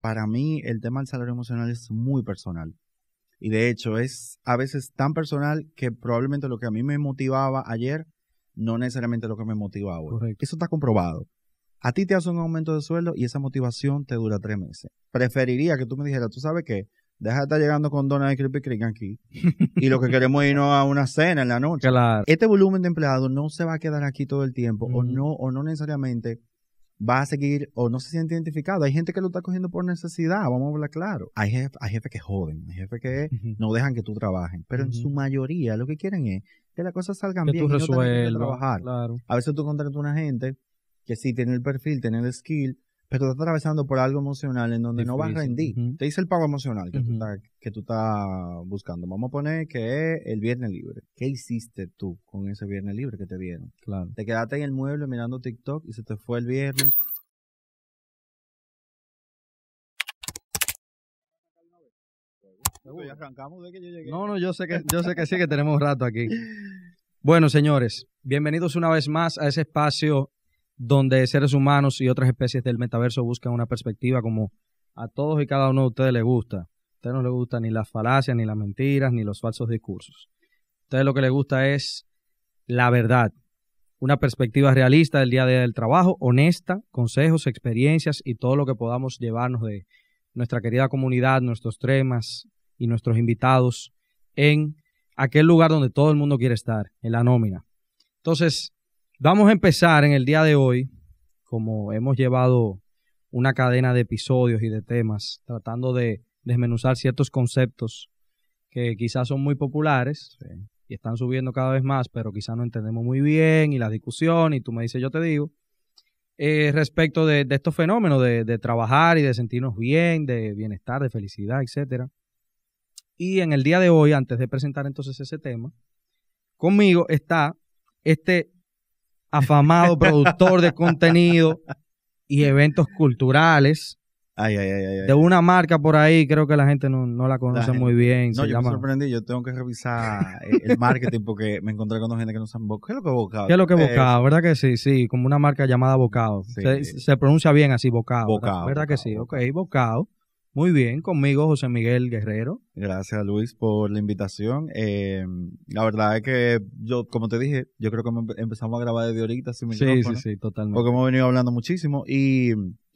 para mí el tema del salario emocional es muy personal. Y de hecho es a veces tan personal que probablemente lo que a mí me motivaba ayer no necesariamente lo que me motivaba hoy. Eso está comprobado. A ti te hace un aumento de sueldo y esa motivación te dura tres meses. Preferiría que tú me dijeras, tú sabes qué, deja de estar llegando con donas de Creepy Creek aquí y lo que queremos es irnos a una cena en la noche. Este volumen de empleados no se va a quedar aquí todo el tiempo o, no, o no necesariamente va a seguir o no se siente identificado. Hay gente que lo está cogiendo por necesidad, vamos a hablar claro. Hay, jefe hay jefes que joden, hay jefes que no dejan que tú trabajes, pero en su mayoría lo que quieren es que las cosas salgan que bien tú que trabajar. Claro. A veces tú contratas a una gente que sí tiene el perfil, tiene el skill, pero estás atravesando por algo emocional en donde no vas a rendir. Te dice el pago emocional que, tú estás, buscando. Vamos a poner que es el viernes libre. ¿Qué hiciste tú con ese viernes libre que te dieron? Claro. Te quedaste en el mueble mirando TikTok y se te fue el viernes. No, no, yo sé que, yo sé que sí, que tenemos rato aquí. Bueno, señores, bienvenidos una vez más a ese espacio donde seres humanos y otras especies del metaverso buscan una perspectiva como a todos y cada uno de ustedes le gusta. A ustedes no les gusta ni las falacias, ni las mentiras, ni los falsos discursos. A ustedes lo que les gusta es la verdad, una perspectiva realista del día a día del trabajo, honesta, consejos, experiencias y todo lo que podamos llevarnos de nuestra querida comunidad, nuestros temas y nuestros invitados en aquel lugar donde todo el mundo quiere estar, en la nómina. Entonces, Vamos a empezar en el día de hoy, como hemos llevado una cadena de episodios y de temas, tratando de desmenuzar ciertos conceptos que quizás son muy populares y están subiendo cada vez más, pero quizás no entendemos muy bien y la discusión, y tú me dices, yo te digo, eh, respecto de, estos fenómenos de, de, trabajar y de sentirnos bien, de bienestar, de felicidad, etcétera. Y en el día de hoy, antes de presentar entonces ese tema, conmigo está este afamado productor de contenido y eventos culturales. de una marca por ahí, creo que la gente no, la conoce muy bien. No, yo me sorprendí, yo tengo que revisar eh, el marketing porque me encontré con gente que no saben ¿Qué es lo que bocado? ¿Qué es lo que bocado? Eh, ¿Verdad que sí? Sí, como una marca llamada bocado. Se, pronuncia bien así, bocado. ¿Verdad, que sí? Ok, bocado. Muy bien, conmigo José Miguel Guerrero. Gracias Luis por la invitación. Eh, la verdad es que yo, como te dije, yo creo que empezamos a grabar desde ahorita sin Sí, sí, sí, totalmente. Porque hemos venido hablando muchísimo y,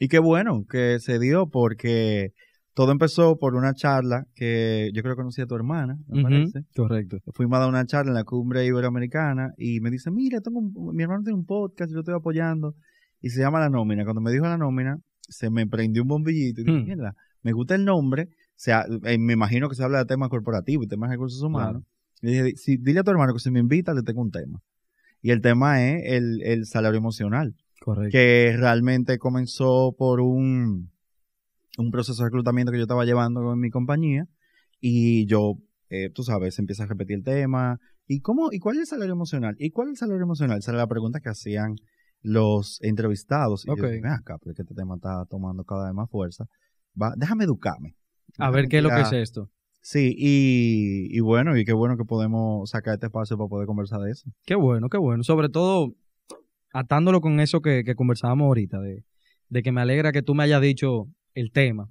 qué bueno que se dio porque todo empezó por una charla que yo creo que conocí a tu hermana, me parece. Correcto. Fuimos a dar una charla en la cumbre iberoamericana y me dice, mira, tengo mi hermano tiene un podcast, yo estoy apoyando y se llama La Nómina. Cuando me dijo La Nómina, se me prendió un bombillito y dije, hmm me gusta el nombre, sea, eh, me imagino que se habla de temas corporativos y temas de recursos humanos. Y dije, dile a tu hermano que si me invita, le tengo un tema. Y el tema es el, salario emocional. Correcto. Que realmente comenzó por un, un proceso de reclutamiento que yo estaba llevando en mi compañía. Y yo, eh, tú sabes, empieza a repetir el tema. ¿Y, cómo, ¿Y cuál es el salario emocional? ¿Y cuál es el salario emocional? Esa era la pregunta que hacían los entrevistados. Y yo dije, acá, porque este tema está tomando cada vez más fuerza déjame educarme. A ver qué es lo que es esto. Sí, y, y, bueno, y qué bueno que podemos sacar este espacio para poder conversar de eso. Qué bueno, qué bueno. Sobre todo, atándolo con eso que, conversábamos ahorita, de, que me alegra que tú me hayas dicho el tema,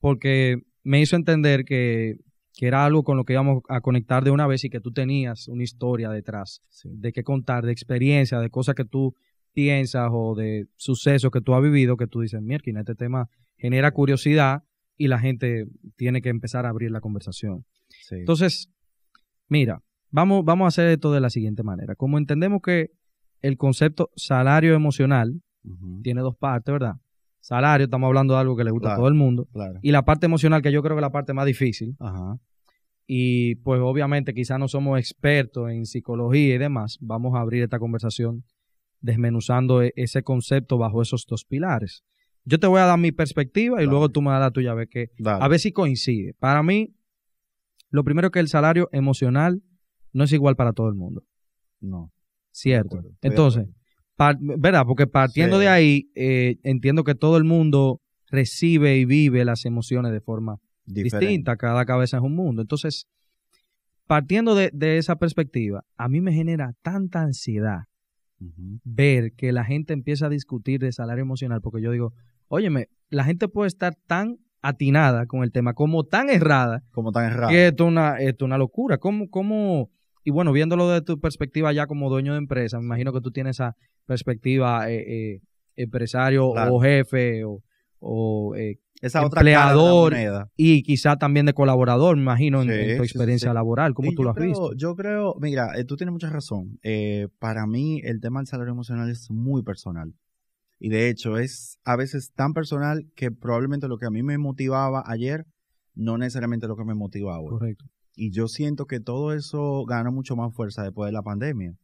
porque me hizo entender que, era algo con lo que íbamos a conectar de una vez y que tú tenías una historia detrás, de qué contar, de experiencia, de cosas que tú piensas o de sucesos que tú has vivido que tú dices, mierda, este tema genera curiosidad y la gente tiene que empezar a abrir la conversación. Entonces, mira, vamos, vamos a hacer esto de la siguiente manera. Como entendemos que el concepto salario emocional tiene dos partes, ¿verdad? Salario, estamos hablando de algo que le gusta a todo el mundo. Y la parte emocional, que yo creo que es la parte más difícil. Y pues obviamente quizás no somos expertos en psicología y demás. Vamos a abrir esta conversación desmenuzando e-, ese concepto bajo esos dos pilares. Yo te voy a dar mi perspectiva y luego tú me das la tuya, a ver, que, a ver si coincide. Para mí, lo primero que el salario emocional no es igual para todo el mundo. No. Cierto. Entonces, ¿verdad? Porque partiendo de ahí, eh, entiendo que todo el mundo recibe y vive las emociones de forma distinta. Cada cabeza es un mundo. Entonces, partiendo de, de esa perspectiva, a mí me genera tanta ansiedad ver que la gente empieza a discutir de salario emocional, porque yo digo, óyeme, la gente puede estar tan atinada con el tema, como tan errada. Como tan errada. Que esto es una, locura. ¿Cómo, cómo, y bueno, viéndolo desde tu perspectiva ya como dueño de empresa, me imagino que tú tienes esa perspectiva eh, eh, empresario o jefe o o eh, Esa empleador y quizá también de colaborador, me imagino, en, tu experiencia laboral. ¿Cómo tú lo has visto? Yo creo, mira, eh, tú tienes mucha razón. Eh, para mí el tema del salario emocional es muy personal. Y de hecho es a veces tan personal que probablemente lo que a mí me motivaba ayer no necesariamente lo que me motiva ahora. Correcto. Y yo siento que todo eso gana mucho más fuerza después de la pandemia.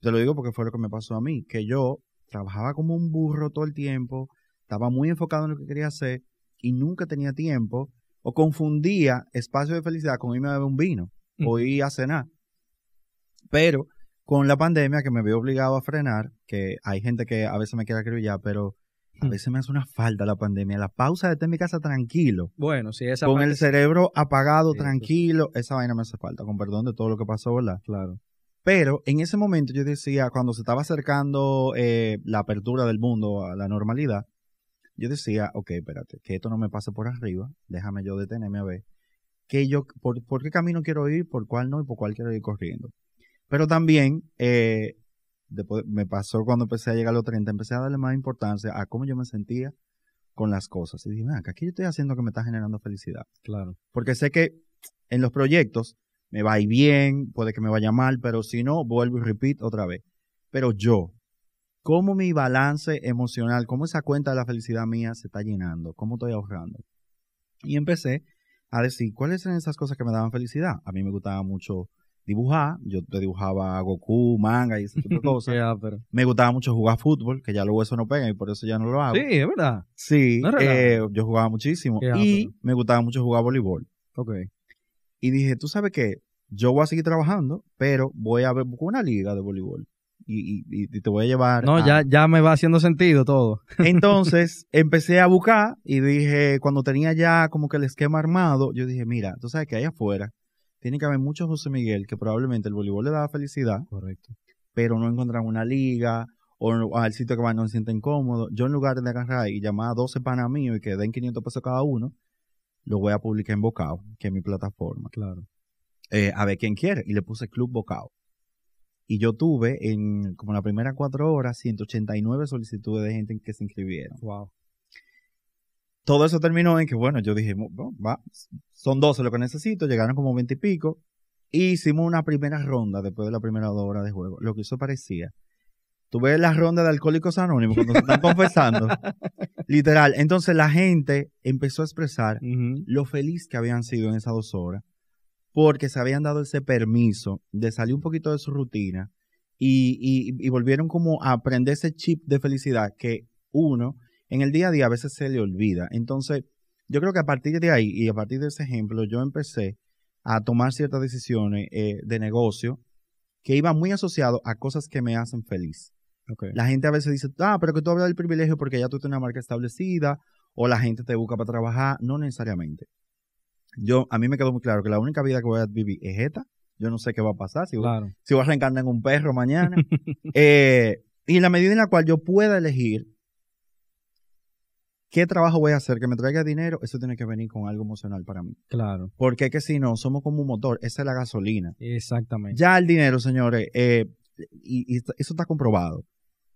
Te lo digo porque fue lo que me pasó a mí, que yo trabajaba como un burro todo el tiempo, estaba muy enfocado en lo que quería hacer y nunca tenía tiempo o confundía espacio de felicidad con irme a beber un vino o ir a cenar. Pero con la pandemia que me veo obligado a frenar, que hay gente que a veces me quiere ya, pero a veces me hace una falta la pandemia. La pausa de estar en mi casa tranquilo. Bueno, sí, esa Con el cerebro apagado, tranquilo. Esa vaina me hace falta, con perdón de todo lo que pasó, ¿verdad? Claro. Pero en ese momento yo decía, cuando se estaba acercando eh, la apertura del mundo a la normalidad, yo decía, ok, espérate, que esto no me pase por arriba, déjame yo detenerme a ver que yo, por, qué camino quiero ir, por cuál no y por cuál quiero ir corriendo. Pero también, eh, después me pasó cuando empecé a llegar a los 30, empecé a darle más importancia a cómo yo me sentía con las cosas. Y dije, mira, ¿qué yo estoy haciendo que me está generando felicidad? Claro. Porque sé que en los proyectos me va a ir bien, puede que me vaya mal, pero si no, vuelvo y repeat otra vez. Pero yo, cómo mi balance emocional, cómo esa cuenta de la felicidad mía se está llenando, cómo estoy ahorrando. Y empecé a decir, ¿cuáles eran esas cosas que me daban felicidad? A mí me gustaba mucho dibujar, yo te dibujaba Goku, manga y ese tipo cosas. Me gustaba mucho jugar fútbol, que ya luego eso no pega y por eso ya no lo hago. Sí, es verdad. Sí, eh, yo jugaba muchísimo y me gustaba mucho jugar voleibol. Ok. Y dije, ¿tú sabes qué? Yo voy a seguir trabajando, pero voy a ver una liga de voleibol y, te voy a llevar. No, ya, ya me va haciendo sentido todo. Entonces, empecé a buscar y dije, cuando tenía ya como que el esquema armado, yo dije, mira, tú sabes que allá afuera tiene que haber muchos José Miguel que probablemente el voleibol le da felicidad. Correcto. Pero no encuentran una liga o al sitio que van no se sienten cómodos. Yo en lugar de agarrar y llamar a 12 panas míos y que den 500 pesos cada uno, lo voy a publicar en Bocao, que es mi plataforma. Claro. Eh, a ver quién quiere. Y le puse Club Bocao y yo tuve en como la primera cuatro horas 189 solicitudes de gente que se inscribieron. Wow. Todo eso terminó en que, bueno, yo dije, son 12 lo que necesito, llegaron como 20 y pico, hicimos una primera ronda después de la primera hora de juego. Lo que eso parecía. Tuve la ronda de alcohólicos anónimos cuando se están confesando. Literal. Entonces la gente empezó a expresar lo feliz que habían sido en esas dos horas porque se habían dado ese permiso de salir un poquito de su rutina y, volvieron como a aprender ese chip de felicidad que uno en el día a día a veces se le olvida. Entonces, yo creo que a partir de ahí y a partir de ese ejemplo, yo empecé a tomar ciertas decisiones eh, de negocio que iban muy asociado a cosas que me hacen feliz. La gente a veces dice, ah, pero que tú hablas del privilegio porque ya tú tienes una marca establecida o la gente te busca para trabajar. No necesariamente yo, a mí me quedó muy claro que la única vida que voy a vivir es esta. Yo no sé qué va a pasar, si, voy, a reencarnar en un perro mañana. Eh, y la medida en la cual yo pueda elegir qué trabajo voy a hacer que me traiga dinero, eso tiene que venir con algo emocional para mí. Claro. Porque es que si no, somos como un motor, esa es la gasolina. Exactamente. Ya el dinero, señores, eh, y, y eso está comprobado.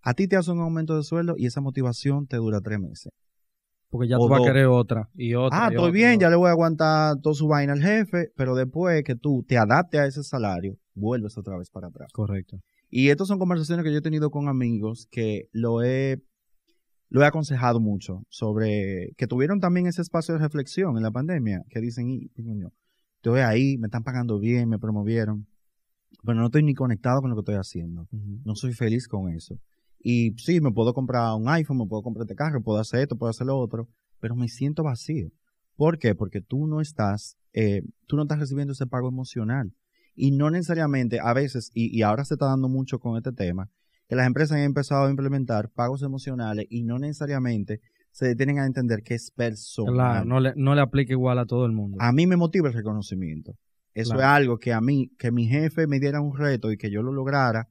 A ti te hace un aumento de sueldo y esa motivación te dura tres meses. Porque ya tú vas a querer otra y otra. Ah, estoy bien, ya le voy a aguantar toda su vaina al jefe, pero después que tú te adaptes a ese salario, vuelves otra vez para atrás. Correcto. Y estas son conversaciones que yo he tenido con amigos que lo he, lo he aconsejado mucho sobre que tuvieron también ese espacio de reflexión en la pandemia, que dicen, y, estoy ahí, me están pagando bien, me promovieron, pero no estoy ni conectado con lo que estoy haciendo. No soy feliz con eso. Y sí, me puedo comprar un iPhone, me puedo comprar este carro, puedo hacer esto, puedo hacer lo otro, pero me siento vacío. ¿Por qué? Porque tú no estás, eh, tú no estás recibiendo ese pago emocional. Y no necesariamente, a veces, y, ahora se está dando mucho con este tema, que las empresas han empezado a implementar pagos emocionales y no necesariamente se tienen a entender que es personal. Claro, no le, no le aplica igual a todo el mundo. A mí me motiva el reconocimiento. Eso es algo que a mí, que mi jefe me diera un reto y que yo lo lograra,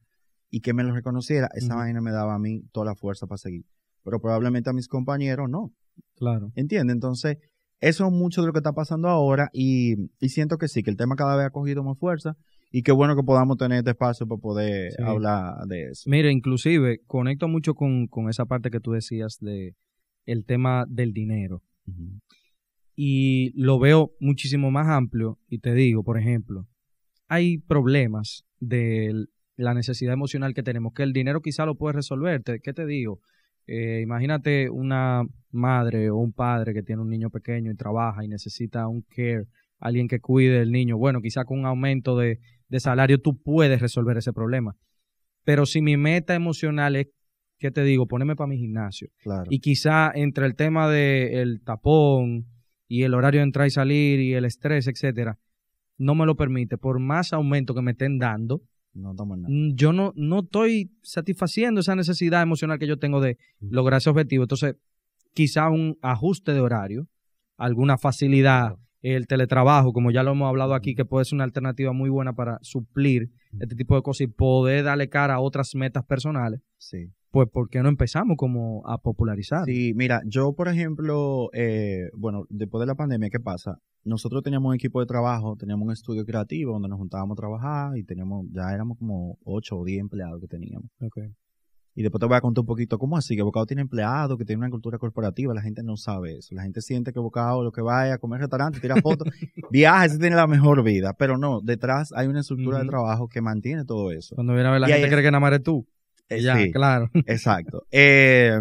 y que me lo reconociera, esa máquina me daba a mí toda la fuerza para seguir. Pero probablemente a mis compañeros no. Claro. ¿Entiendes? Entonces, eso es mucho de lo que está pasando ahora y, y, siento que sí, que el tema cada vez ha cogido más fuerza y qué bueno que podamos tener este espacio para poder hablar de eso. Mira, inclusive conecto mucho con, esa parte que tú decías de el tema del dinero. Y lo veo muchísimo más amplio y te digo, por ejemplo, hay problemas del la necesidad emocional que tenemos, que el dinero quizá lo puede resolver. ¿Qué te digo? Eh, imagínate una madre o un padre que tiene un niño pequeño y trabaja y necesita un care, alguien que cuide el niño. Bueno, quizá con un aumento de, de salario tú puedes resolver ese problema. Pero si mi meta emocional es ¿qué te digo? Ponerme para mi gimnasio. Claro. Y quizá entre el tema del el tapón y el horario de entrar y salir y el estrés, etcétera, no me lo permite. Por más aumento que me estén dando, Mm, yo no, no estoy satisfaciendo esa necesidad emocional que yo tengo de lograr ese objetivo. Entonces, quizá un ajuste de horario, alguna facilidad, el teletrabajo, como ya lo hemos hablado aquí, que puede ser una alternativa muy buena para suplir este tipo de cosas y poder darle cara a otras metas personales. Sí pues ¿por qué no empezamos como a popularizar? Sí, mira, yo por ejemplo, eh, bueno, después de la pandemia, ¿qué pasa? Nosotros teníamos un equipo de trabajo, teníamos un estudio creativo donde nos juntábamos a trabajar y teníamos, ya éramos como 8 o 10 empleados que teníamos. Okay. Y después te voy a contar un poquito cómo así, que Bocado tiene empleados, que tiene una cultura corporativa, la gente no sabe eso. La gente siente que Bocado lo que vaya a comer restaurante, tira fotos, viaja, ese tiene la mejor vida. Pero no, detrás hay una estructura de trabajo que mantiene todo eso. Cuando viene a ver la gente cree que nada tú. Eh, ya, claro. Exacto. Eh,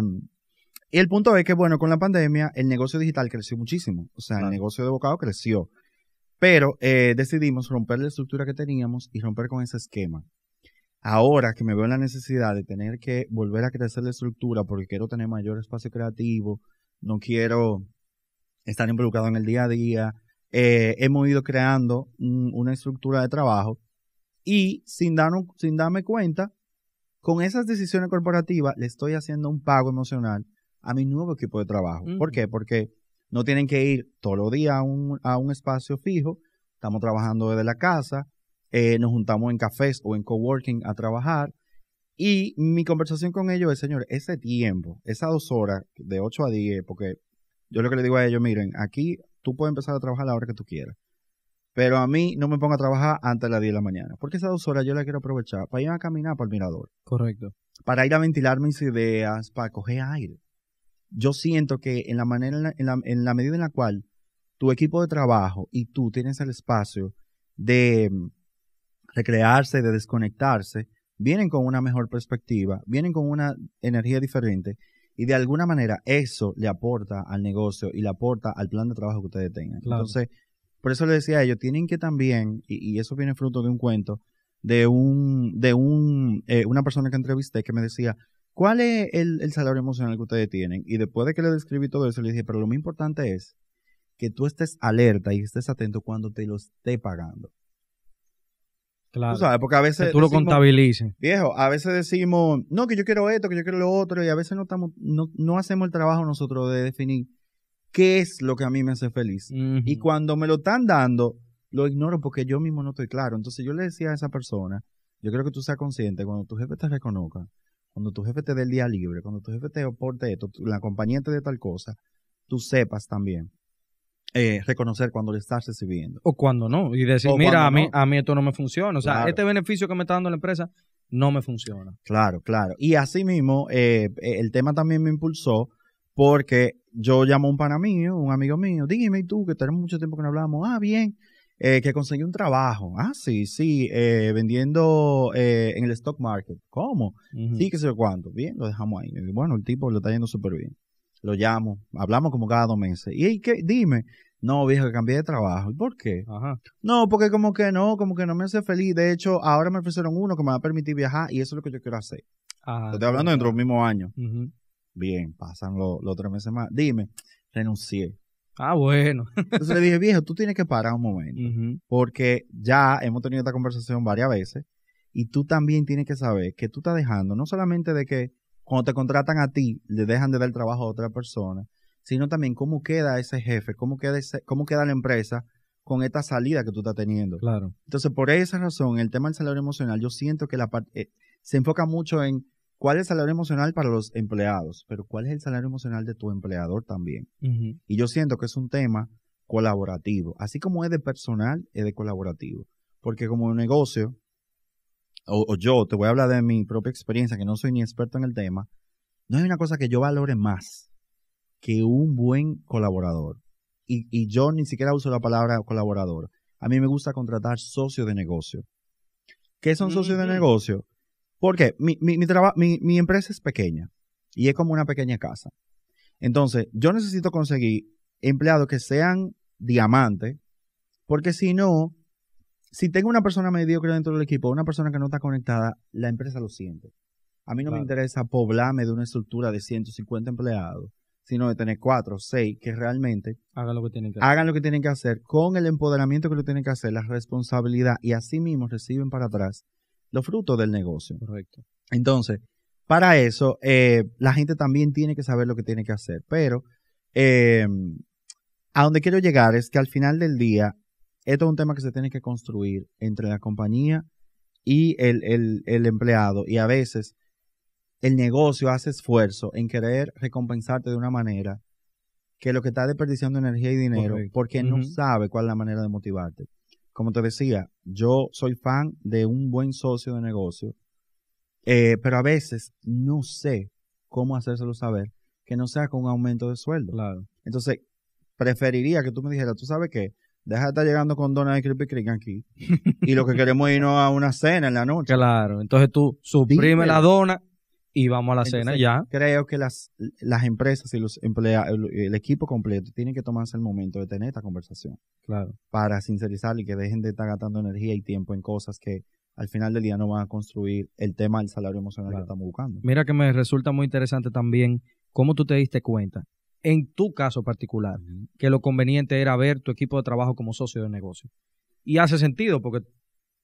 y el punto es que, bueno, con la pandemia el negocio digital creció muchísimo. O sea, el negocio de bocado creció. Pero eh, decidimos romper la estructura que teníamos y romper con ese esquema. Ahora que me veo en la necesidad de tener que volver a crecer la estructura porque quiero tener mayor espacio creativo, no quiero estar involucrado en el día a día, hemos ido creando una estructura de trabajo y sin, dar sin darme cuenta, con esas decisiones corporativas le estoy haciendo un pago emocional a mi nuevo equipo de trabajo. ¿Por qué? Porque no tienen que ir todos los días a un, espacio fijo, estamos trabajando desde la casa, eh, nos juntamos en cafés o en coworking a trabajar. Y mi conversación con ellos es, señor, ese tiempo, esas dos horas de 8 a 10, porque yo lo que le digo a ellos, miren, aquí tú puedes empezar a trabajar la hora que tú quieras. Pero a mí no me ponga a trabajar antes de las 10 de la mañana, porque esas dos horas yo las quiero aprovechar para ir a caminar por el mirador. Correcto. Para ir a ventilar mis ideas, para coger aire. Yo siento que en la, manera, en la, medida en la cual tu equipo de trabajo y tú tienes el espacio de mm, recrearse, de desconectarse, vienen con una mejor perspectiva, vienen con una energía diferente y de alguna manera eso le aporta al negocio y le aporta al plan de trabajo que ustedes tengan. Entonces, por eso le decía a ellos, tienen que también, y, eso viene fruto de un cuento, de un, de un, eh, una persona que entrevisté que me decía, ¿cuál es el, salario emocional que ustedes tienen? Y después de que le describí todo eso, le dije, pero lo más importante es que tú estés alerta y estés atento cuando te lo esté pagando. Claro. Tú sabes, porque a veces. tú lo contabilices. Viejo, a veces decimos, no, que yo quiero esto, que yo quiero lo otro, y a veces no, estamos, no hacemos el trabajo nosotros de definir qué es lo que a mí me hace feliz. Y cuando me lo están dando, lo ignoro porque yo mismo no estoy claro. Entonces yo le decía a esa persona, yo creo que tú seas consciente, cuando tu jefe te reconozca, cuando tu jefe te dé el día libre, cuando tu jefe te aporte esto, la compañía de tal cosa, tú sepas también eh, reconocer cuando le estás recibiendo. O cuando no, y decir, mira, a mí, a mí esto no me funciona. O sea, este beneficio que me está dando la empresa no me funciona. Claro, claro. Y así mismo, eh, el tema también me impulsó porque yo llamo a un pana mío, un amigo mío, dime tú, que tenemos mucho tiempo que no hablamos, ah, bien, eh, que conseguí un trabajo, ah, sí, sí, eh, vendiendo eh, en el stock market, ¿cómo? Sí, qué sé cuánto, bien, lo dejamos ahí. bueno, el tipo lo está yendo súper bien. Lo llamo, hablamos como cada dos meses. ¿Y qué? Dime, no, viejo, que cambié de trabajo. ¿Y por qué? No, porque como que no, como que no me hace feliz. De hecho, ahora me ofrecieron uno que me va a permitir viajar y eso es lo que yo quiero hacer. Ah, estoy hablando dentro de mismo año. año Bien, pasan los tres meses más. Dime, renuncié. Ah, bueno. Entonces le dije, viejo, tú tienes que parar un momento, porque ya hemos tenido esta conversación varias veces y tú también tienes que saber que tú estás dejando, no solamente de que cuando te contratan a ti, le dejan de dar trabajo a otra persona, sino también cómo queda ese jefe, cómo queda, cómo queda la empresa con esta salida que tú estás teniendo. Claro. Entonces, por esa razón, el tema del salario emocional, yo siento que la eh, se enfoca mucho en ¿Cuál es el salario emocional para los empleados? Pero ¿cuál es el salario emocional de tu empleador también? Y yo siento que es un tema colaborativo. Así como es de personal, es de colaborativo. Porque como negocio, o, yo te voy a hablar de mi propia experiencia, que no soy ni experto en el tema, no hay una cosa que yo valore más que un buen colaborador. y yo ni siquiera uso la palabra colaborador. A mí me gusta contratar socios de negocio. ¿Qué son mm, socios de negocio? Porque mi, mi, mi, empresa es pequeña y es como una pequeña casa. Entonces, yo necesito conseguir empleados que sean diamantes, porque si no, si tengo una persona mediocre dentro del equipo, una persona que no está conectada, la empresa lo siente. A mí no me interesa poblarme de una estructura de 150 empleados, sino de tener cuatro o 6 que realmente hagan lo que, tienen que hacer. hagan lo que tienen que hacer con el empoderamiento que lo tienen que hacer, la responsabilidad y así mismo reciben para atrás los frutos del negocio. Correcto. Entonces, para eso, eh, la gente también tiene que saber lo que tiene que hacer, pero eh, a donde quiero llegar es que al final del día, esto es un tema que se tiene que construir entre la compañía y el, empleado, y a veces el negocio hace esfuerzo en querer recompensarte de una manera que lo que está desperdiciando energía y dinero porque no sabe cuál es la manera de motivarte como te decía, yo soy fan de un buen socio de negocio, eh, pero a veces no sé cómo hacérselo saber que no sea con un aumento de sueldo. Claro. Entonces, preferiría que tú me dijeras, tú sabes qué, deja de estar llegando con donas de Creepy aquí y lo que queremos es irnos a una cena en la noche. Claro, entonces tú suprime la dona y vamos a la cena ya. Creo que las, las empresas y los empleados, el, equipo completo, tienen que tomarse el momento de tener esta conversación. Claro. Para sincerizar y que dejen de estar gastando energía y tiempo en cosas que al final del día no van a construir el tema del salario emocional que estamos buscando. Mira que me resulta muy interesante también cómo tú te diste cuenta, en tu caso particular, que lo conveniente era ver tu equipo de trabajo como socio de negocio. Y hace sentido porque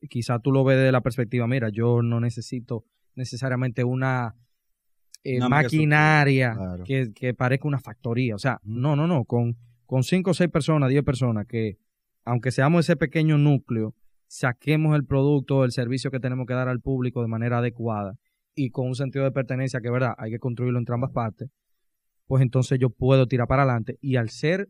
quizá tú lo ves desde la perspectiva, mira, yo no necesito necesariamente una, eh, maquinaria que, parezca una factoría. O sea, no, no, no. Con, con cinco, seis personas, diez personas que, aunque seamos ese pequeño núcleo, saquemos el producto, el servicio que tenemos que dar al público de manera adecuada y con un sentido de pertenencia que, verdad, hay que construirlo en ambas partes, pues entonces yo puedo tirar para adelante. Y al ser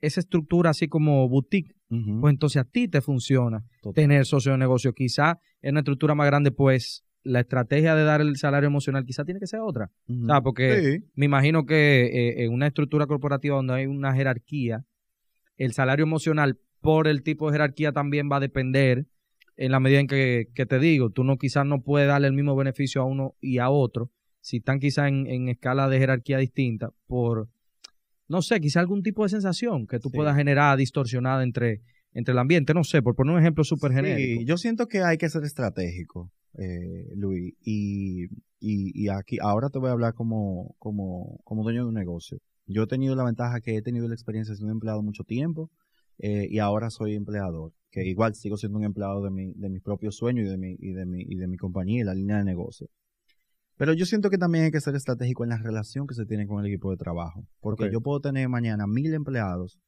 esa estructura así como boutique, pues entonces a ti te funciona tener socio de negocio. Quizá en una estructura más grande, pues la estrategia de dar el salario emocional quizá tiene que ser otra. porque me imagino que eh, en una estructura corporativa donde hay una jerarquía, el salario emocional por el tipo de jerarquía también va a depender en la medida en que, te digo, tú no quizás no puedes darle el mismo beneficio a uno y a otro, si están quizás en, escala de jerarquía distinta, por, no sé, quizás algún tipo de sensación que tú puedas generar distorsionada entre, entre el ambiente, no sé, por poner un ejemplo súper genérico. yo siento que hay que ser estratégico. Eh, Luis. Y, aquí, ahora te voy a hablar como, como, como dueño de un negocio. Yo he tenido la ventaja que he tenido la experiencia de un empleado mucho tiempo eh, y ahora soy empleador, que igual sigo siendo un empleado de, mi, de mis propios sueños y de mi, y de mi, y de mi compañía y la línea de negocio. Pero yo siento que también hay que ser estratégico en la relación que se tiene con el equipo de trabajo, porque yo puedo tener mañana mil empleados,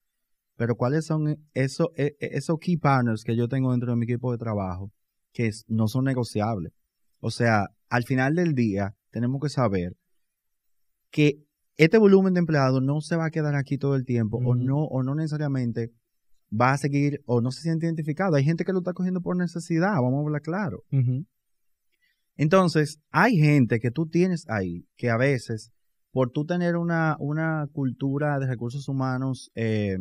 pero ¿cuáles son esos, e, e, esos key partners que yo tengo dentro de mi equipo de trabajo? que no son negociables. O sea, al final del día tenemos que saber que este volumen de empleados no se va a quedar aquí todo el tiempo o no o no necesariamente va a seguir o no se siente identificado. Hay gente que lo está cogiendo por necesidad, vamos a hablar claro. Entonces, hay gente que tú tienes ahí que a veces, por tú tener una, una cultura de recursos humanos eh,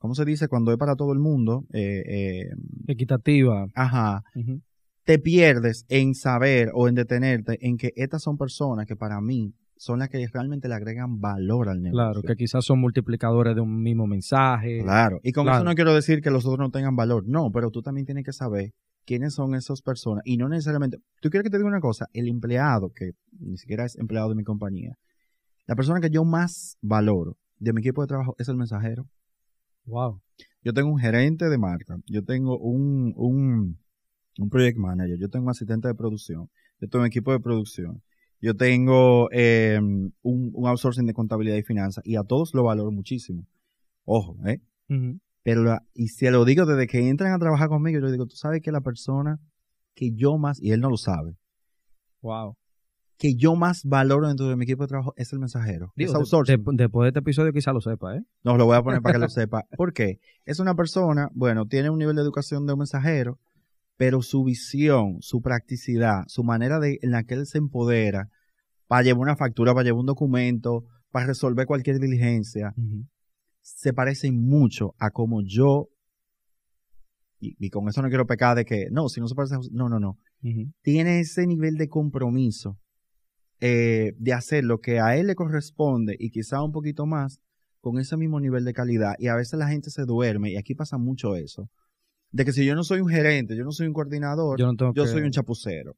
¿cómo se dice? Cuando es para todo el mundo. Eh, eh, Equitativa. Ajá. Te pierdes en saber o en detenerte en que estas son personas que para mí son las que realmente le agregan valor al negocio. Claro, que quizás son multiplicadores de un mismo mensaje. Claro, y con eso no quiero decir que los otros no tengan valor, no, pero tú también tienes que saber quiénes son esas personas y no necesariamente, tú quieres que te diga una cosa, el empleado, que ni siquiera es empleado de mi compañía, la persona que yo más valoro de mi equipo de trabajo es el mensajero. Wow. Yo tengo un gerente de marca, yo tengo un, un, project manager, yo tengo un asistente de producción, yo tengo un equipo de producción, yo tengo em, un, outsourcing de contabilidad y finanzas y a todos lo valoro muchísimo. Ojo, ¿eh? Pero, y se lo digo desde que entran a trabajar conmigo, yo digo, tú sabes que la persona que yo más, y él no lo sabe. Wow que yo más valoro dentro de mi equipo de trabajo es el mensajero. es después de este episodio quizá lo sepa, ¿eh? No, lo voy a poner para que lo sepa. ¿Por qué? Es una persona, bueno, tiene un nivel de educación de un mensajero, pero su visión, su practicidad, su manera de, en la que él se empodera para llevar una factura, para llevar un documento, para resolver cualquier diligencia, se parece mucho a como yo, y, con eso no quiero pecar de que, no, si no se parece, no, no, no, tiene ese nivel de compromiso eh, de hacer lo que a él le corresponde y quizá un poquito más con ese mismo nivel de calidad. Y a veces la gente se duerme y aquí pasa mucho eso. De que si yo no soy un gerente, yo no soy un coordinador, yo, soy un chapucero.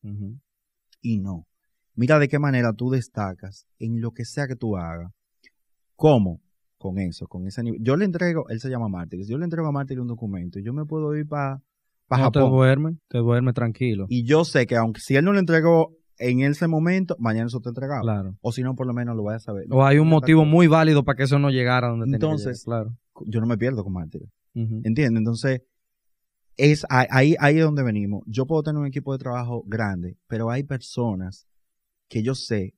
Y no. Mira de qué manera tú destacas en lo que sea que tú hagas. ¿Cómo? Con eso, con ese nivel. Yo le entrego, él se llama martínez yo le entrego a martínez un documento y yo me puedo ir para Japón. Te duerme, te duerme tranquilo. Y yo sé que aunque si él no le entregó en ese momento, mañana eso te entregaba. Claro. O si no, por lo menos lo vayas a saber. O hay un motivo muy válido para que eso no llegara donde Entonces, claro. yo no me pierdo con mártires. ¿Entiendes? Entonces, es ahí, ahí es donde venimos. Yo puedo tener un equipo de trabajo grande, pero hay personas que yo sé,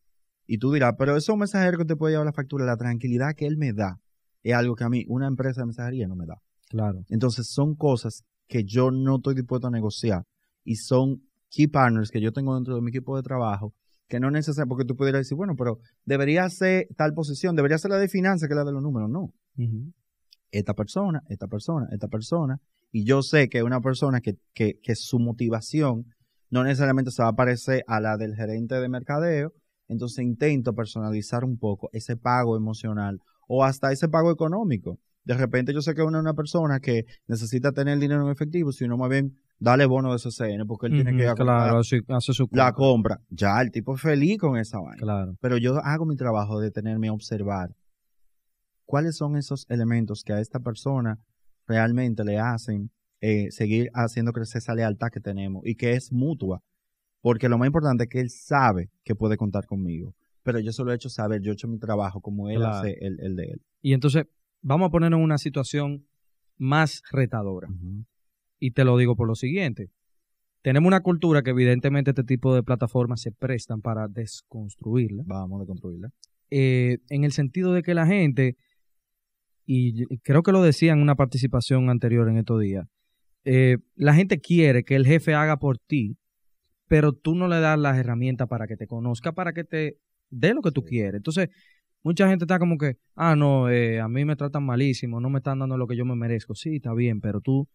y tú dirás, pero eso es un mensajero que te puede llevar la factura. La tranquilidad que él me da es algo que a mí, una empresa de mensajería, no me da. Claro. Entonces, son cosas que yo no estoy dispuesto a negociar y son key partners que yo tengo dentro de mi equipo de trabajo, que no necesariamente, porque tú pudieras decir, bueno, pero debería ser tal posición, debería ser la de finanzas que es la de los números, no. Esta persona, esta persona, esta persona, y yo sé que una persona que, que, que su motivación no necesariamente se va a parecer a la del gerente de mercadeo, entonces intento personalizar un poco ese pago emocional o hasta ese pago económico. De repente yo sé que una, una persona que necesita tener dinero en efectivo, si uno más bien dale bono de CCN, porque él tiene que claro, su la compra. Ya, el tipo es feliz con esa vaina. Claro. Pero yo hago mi trabajo de tenerme a observar cuáles son esos elementos que a esta persona realmente le hacen eh, seguir haciendo crecer esa lealtad que tenemos y que es mutua. Porque lo más importante es que él sabe que puede contar conmigo. Pero yo solo he hecho saber, yo he hecho mi trabajo como él hace el, el, de él. Y entonces, vamos a ponernos en una situación más retadora. Y te lo digo por lo siguiente. Tenemos una cultura que evidentemente este tipo de plataformas se prestan para desconstruirla. Vamos a desconstruirla. Eh, en el sentido de que la gente, y creo que lo decía en una participación anterior en estos días, eh, la gente quiere que el jefe haga por ti, pero tú no le das las herramientas para que te conozca, para que te dé lo que tú quieres. Entonces, mucha gente está como que, ah, no, eh, a mí me tratan malísimo, no me están dando lo que yo me merezco. Sí, está bien, pero tú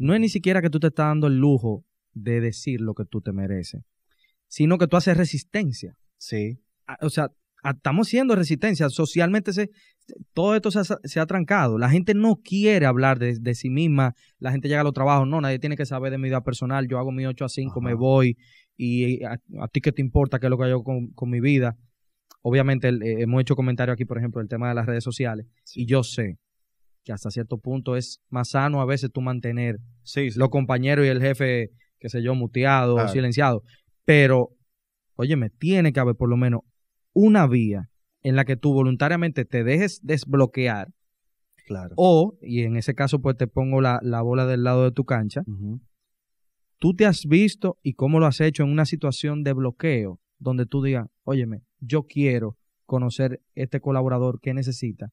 no es ni siquiera que tú te estás dando el lujo de decir lo que tú te mereces, sino que tú haces resistencia. Sí. o sea, estamos siendo resistencia. Socialmente se, todo esto se ha, trancado. La gente no quiere hablar de, sí misma. La gente llega a los trabajos. No, nadie tiene que saber de mi vida personal. Yo hago mi 8 a 5, me voy. Y a, ti qué te importa qué es lo que hago con, mi vida. Obviamente eh, hemos hecho comentarios aquí, por ejemplo, el tema de las redes sociales. Y yo sé que hasta cierto punto es más sano a veces tú mantener los compañeros y el jefe, qué sé yo, muteado o silenciado. Pero, óyeme, tiene que haber por lo menos una vía en la que tú voluntariamente te dejes desbloquear. Claro. O, y en ese caso, pues te pongo la, bola del lado de tu cancha. Tú te has visto y cómo lo has hecho en una situación de bloqueo donde tú digas, óyeme, yo quiero conocer este colaborador que necesita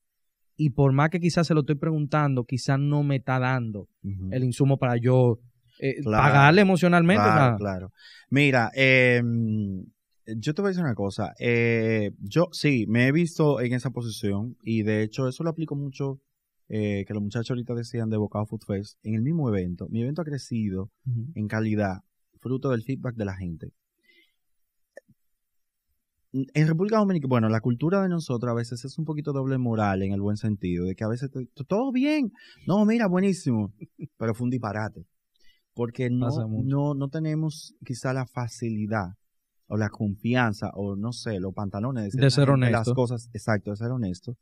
y por más que quizás se lo estoy preguntando, quizás no me está dando el insumo para yo eh, pagarle emocionalmente. Claro, claro. Mira, em, yo te voy a decir una cosa. Eh, yo sí, me he visto en esa posición y de hecho eso lo aplico mucho, eh, que los muchachos ahorita decían de Bocado Food Fest, en el mismo evento. Mi evento ha crecido en calidad, fruto del feedback de la gente en República Dominicana, bueno, la cultura de nosotros a veces es un poquito doble moral en el buen sentido, de que a veces todo bien, no, mira, buenísimo, pero fue un disparate, porque no, no, no tenemos quizá la facilidad o la confianza o no sé, los pantalones de, ser, honesto. Las cosas, exacto, de ser honesto.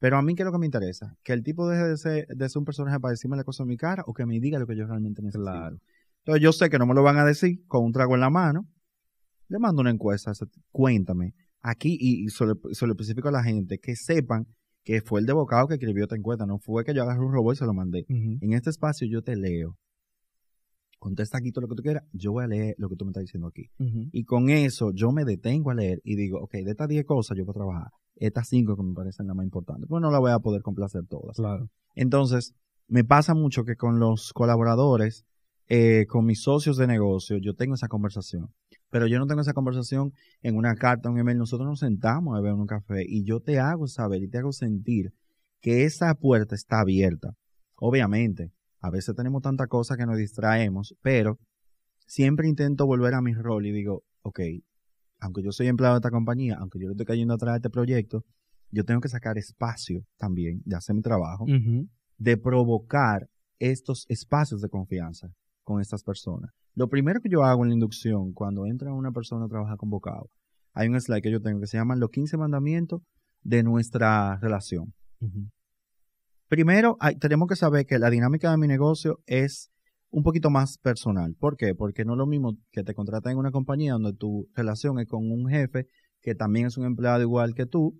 Pero a mí, ¿qué es lo que me interesa? Que el tipo deje de ser, de ser un personaje para decirme la cosa en mi cara o que me diga lo que yo realmente necesito. Claro. Entonces, yo sé que no me lo van a decir con un trago en la mano, le mando una encuesta, cuéntame, aquí y, solo, especifico a la gente que sepan que fue el devocado que escribió esta encuesta, no fue que yo agarré un robot y se lo mandé. En este espacio yo te leo. Contesta aquí todo lo que tú quieras, yo voy a leer lo que tú me estás diciendo aquí. Y con eso yo me detengo a leer y digo, ok, de estas 10 cosas yo voy a trabajar, estas 5 que me parecen las más importantes, pues no las voy a poder complacer todas. Entonces, me pasa mucho que con los colaboradores, eh, con mis socios de negocio, yo tengo esa conversación pero yo no tengo esa conversación en una carta, en un email. Nosotros nos sentamos a beber un café y yo te hago saber y te hago sentir que esa puerta está abierta. Obviamente, a veces tenemos tanta cosas que nos distraemos, pero siempre intento volver a mi rol y digo, ok, aunque yo soy empleado de esta compañía, aunque yo le estoy cayendo atrás de este proyecto, yo tengo que sacar espacio también de hacer mi trabajo, de provocar estos espacios de confianza con estas personas. Lo primero que yo hago en la inducción, cuando entra una persona a trabajar con bocado, hay un slide que yo tengo que se llama Los 15 mandamientos de nuestra relación. Primero, tenemos que saber que la dinámica de mi negocio es un poquito más personal. ¿Por qué? Porque no es lo mismo que te contraten en una compañía donde tu relación es con un jefe que también es un empleado igual que tú,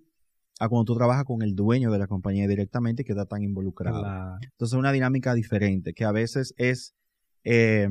a cuando tú trabajas con el dueño de la compañía directamente y que tan involucrado. Entonces es una dinámica diferente, que a veces es eh,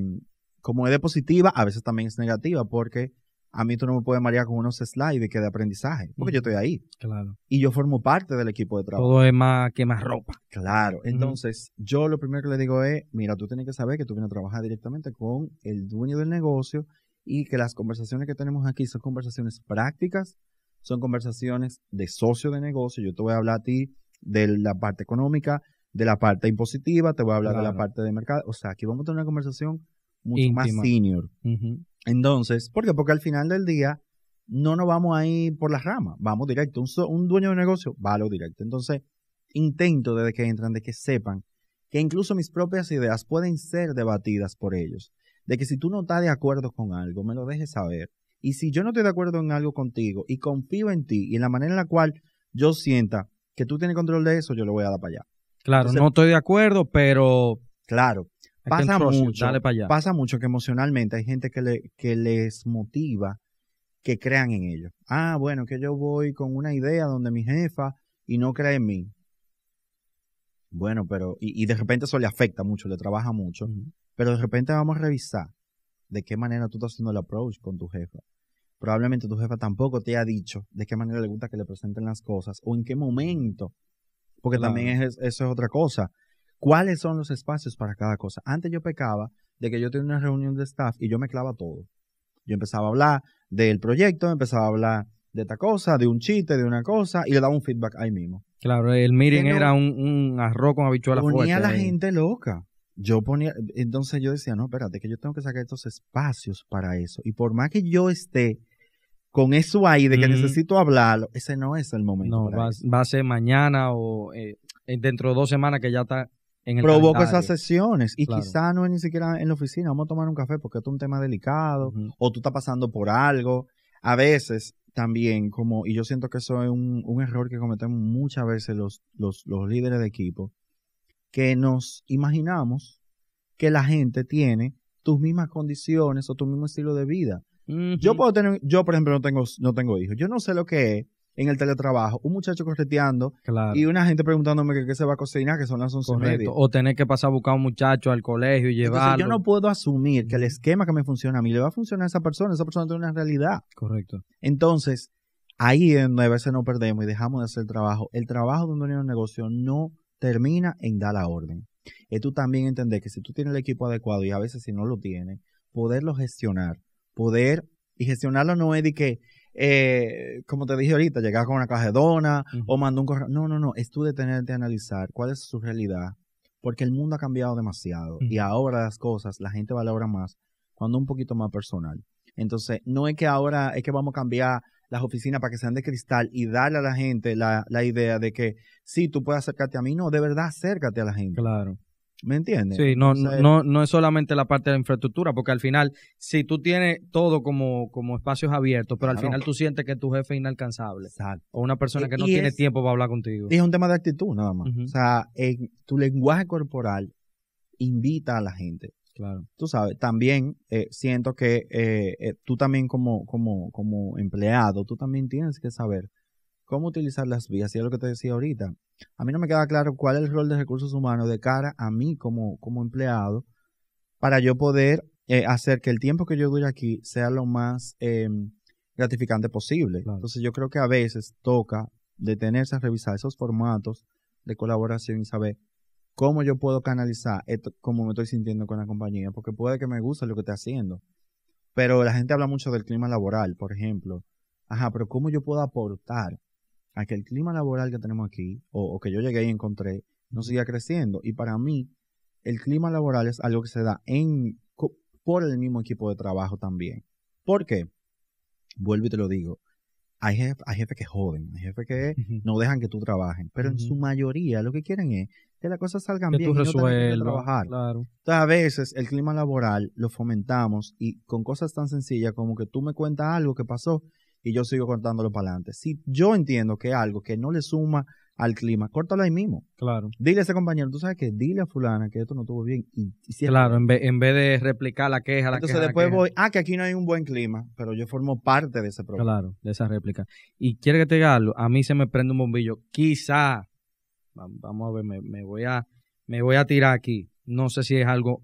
como es de positiva, a veces también es negativa, porque a mí tú no me puedes marear con unos slides que de aprendizaje, porque yo estoy ahí. Claro. Y yo formo parte del equipo de trabajo. Todo es más que más ropa. Claro. Entonces, yo lo primero que le digo es, mira, tú tienes que saber que tú vienes a trabajar directamente con el dueño del negocio y que las conversaciones que tenemos aquí son conversaciones prácticas, son conversaciones de socio de negocio. Yo te voy a hablar a ti de la parte económica, de la parte impositiva, te voy a hablar de la parte de mercado. O sea, aquí vamos a tener una conversación mucho más senior. Entonces, ¿por qué? Porque al final del día no nos vamos a ir por las ramas, vamos directo. Un, dueño de negocio va a lo directo. Entonces, intento desde que entran de que sepan que incluso mis propias ideas pueden ser debatidas por ellos. De que si tú no estás de acuerdo con algo, me lo dejes saber. Y si yo no estoy de acuerdo en algo contigo y confío en ti y en la manera en la cual yo sienta que tú tienes control de eso, yo lo voy a dar para allá. Claro, no estoy de acuerdo, pero... Claro, pasa mucho, pasa mucho que emocionalmente hay gente que, le, les motiva que crean en ellos. Ah, bueno, que yo voy con una idea donde mi jefa y no cree en mí. Bueno, pero, y, de repente eso le afecta mucho, le trabaja mucho, pero de repente vamos a revisar de qué manera tú estás haciendo el approach con tu jefa. Probablemente tu jefa tampoco te ha dicho de qué manera le gusta que le presenten las cosas o en qué momento porque también es, eso es otra cosa. ¿Cuáles son los espacios para cada cosa? Antes yo pecaba de que yo tenía una reunión de staff y yo me clava todo. Yo empezaba a hablar del proyecto, empezaba a hablar de esta cosa, de un chiste, de una cosa, y le daba un feedback ahí mismo. Claro, el meeting era un, un, arroz con habichuelas ponía Ponía a la gente loca. Yo ponía, entonces yo decía, no, espérate, que yo tengo que sacar estos espacios para eso. Y por más que yo esté con eso ahí de que necesito hablarlo, ese no es el momento. No, va, a ser mañana o eh, eh, dentro de dos semanas que ya está en el Provoca esas sesiones y quizás no es ni siquiera en la oficina, vamos a tomar un café porque es un tema delicado o tú estás pasando por algo. A veces también, como, y yo siento que eso es un, error que cometemos muchas veces los, los, los líderes de equipo, que nos imaginamos que la gente tiene tus mismas condiciones o tu mismo estilo de vida. Yo puedo tener, yo por ejemplo no tengo, no tengo hijos. Yo no sé lo que es en el teletrabajo, un muchacho correteando y una gente preguntándome qué se va a cocinar, que son las once media. O tener que pasar a buscar a un muchacho al colegio y llevarlo. yo no puedo asumir que el esquema que me funciona a mí le va a funcionar a esa persona, esa persona tiene una realidad. Correcto. Entonces, ahí es donde a veces nos perdemos y dejamos de hacer el trabajo. El trabajo de un dueño negocio no termina en dar la orden. Y tú también entender que si tú tienes el equipo adecuado y a veces si no lo tienes, poderlo gestionar poder y gestionarlo no es de que, eh, como te dije ahorita, llegas con una caja de dona o mandas un correo. No, no, no, es tú detenerte a analizar cuál es su realidad, porque el mundo ha cambiado demasiado y ahora las cosas, la gente valora más cuando un poquito más personal. Entonces, no es que ahora es que vamos a cambiar las oficinas para que sean de cristal y darle a la gente la, la idea de que sí, tú puedes acercarte a mí. No, de verdad acércate a la gente. Claro. ¿me entiendes? Sí, no, no, no es solamente la parte de la infraestructura, porque al final, si tú tienes todo como, como espacios abiertos, pero al final tú sientes que tu jefe es inalcanzable. O una persona que no tiene tiempo para hablar contigo. Es un tema de actitud nada más. O sea, tu lenguaje corporal invita a la gente. Claro. Tú sabes, también eh, siento que eh, eh, tú también como, como, como empleado, tú también tienes que saber cómo utilizar las vías, y es lo que te decía ahorita. A mí no me queda claro cuál es el rol de recursos humanos de cara a mí como, como empleado para yo poder eh, hacer que el tiempo que yo dure aquí sea lo más em, gratificante posible. Entonces yo creo que a veces toca detenerse a revisar esos formatos de colaboración y saber cómo yo puedo canalizar esto, cómo me estoy sintiendo con la compañía, porque puede que me guste lo que estoy haciendo. Pero la gente habla mucho del clima laboral, por ejemplo. Ajá, pero ¿cómo yo puedo aportar a que el clima laboral que tenemos aquí, o, que yo llegué y encontré, no siga creciendo. Y para mí, el clima laboral es algo que se da en, por el mismo equipo de trabajo también. Porque, qué? Vuelvo y te lo digo. Hay, jefes que joden, hay jefes que no dejan que tú trabajes, pero en su mayoría lo que quieren es que las cosas salgan bien y que trabajar. Entonces, a veces el clima laboral lo fomentamos y con cosas tan sencillas como que tú me cuentas algo que pasó y yo sigo cortándolo para adelante. Si yo entiendo que algo que no le suma al clima, córtalo ahí mismo. Claro. Dile a ese compañero, tú sabes que dile a fulana que esto no estuvo bien. claro, en vez, en vez, de replicar la queja, la Entonces después voy, ah, que aquí no hay un buen clima, pero yo formo parte de ese problema. Claro, de esa réplica. Y quiero que te diga algo, a mí se me prende un bombillo. Quizá, vamos a ver, me, voy, a, me voy a tirar aquí. No sé si es algo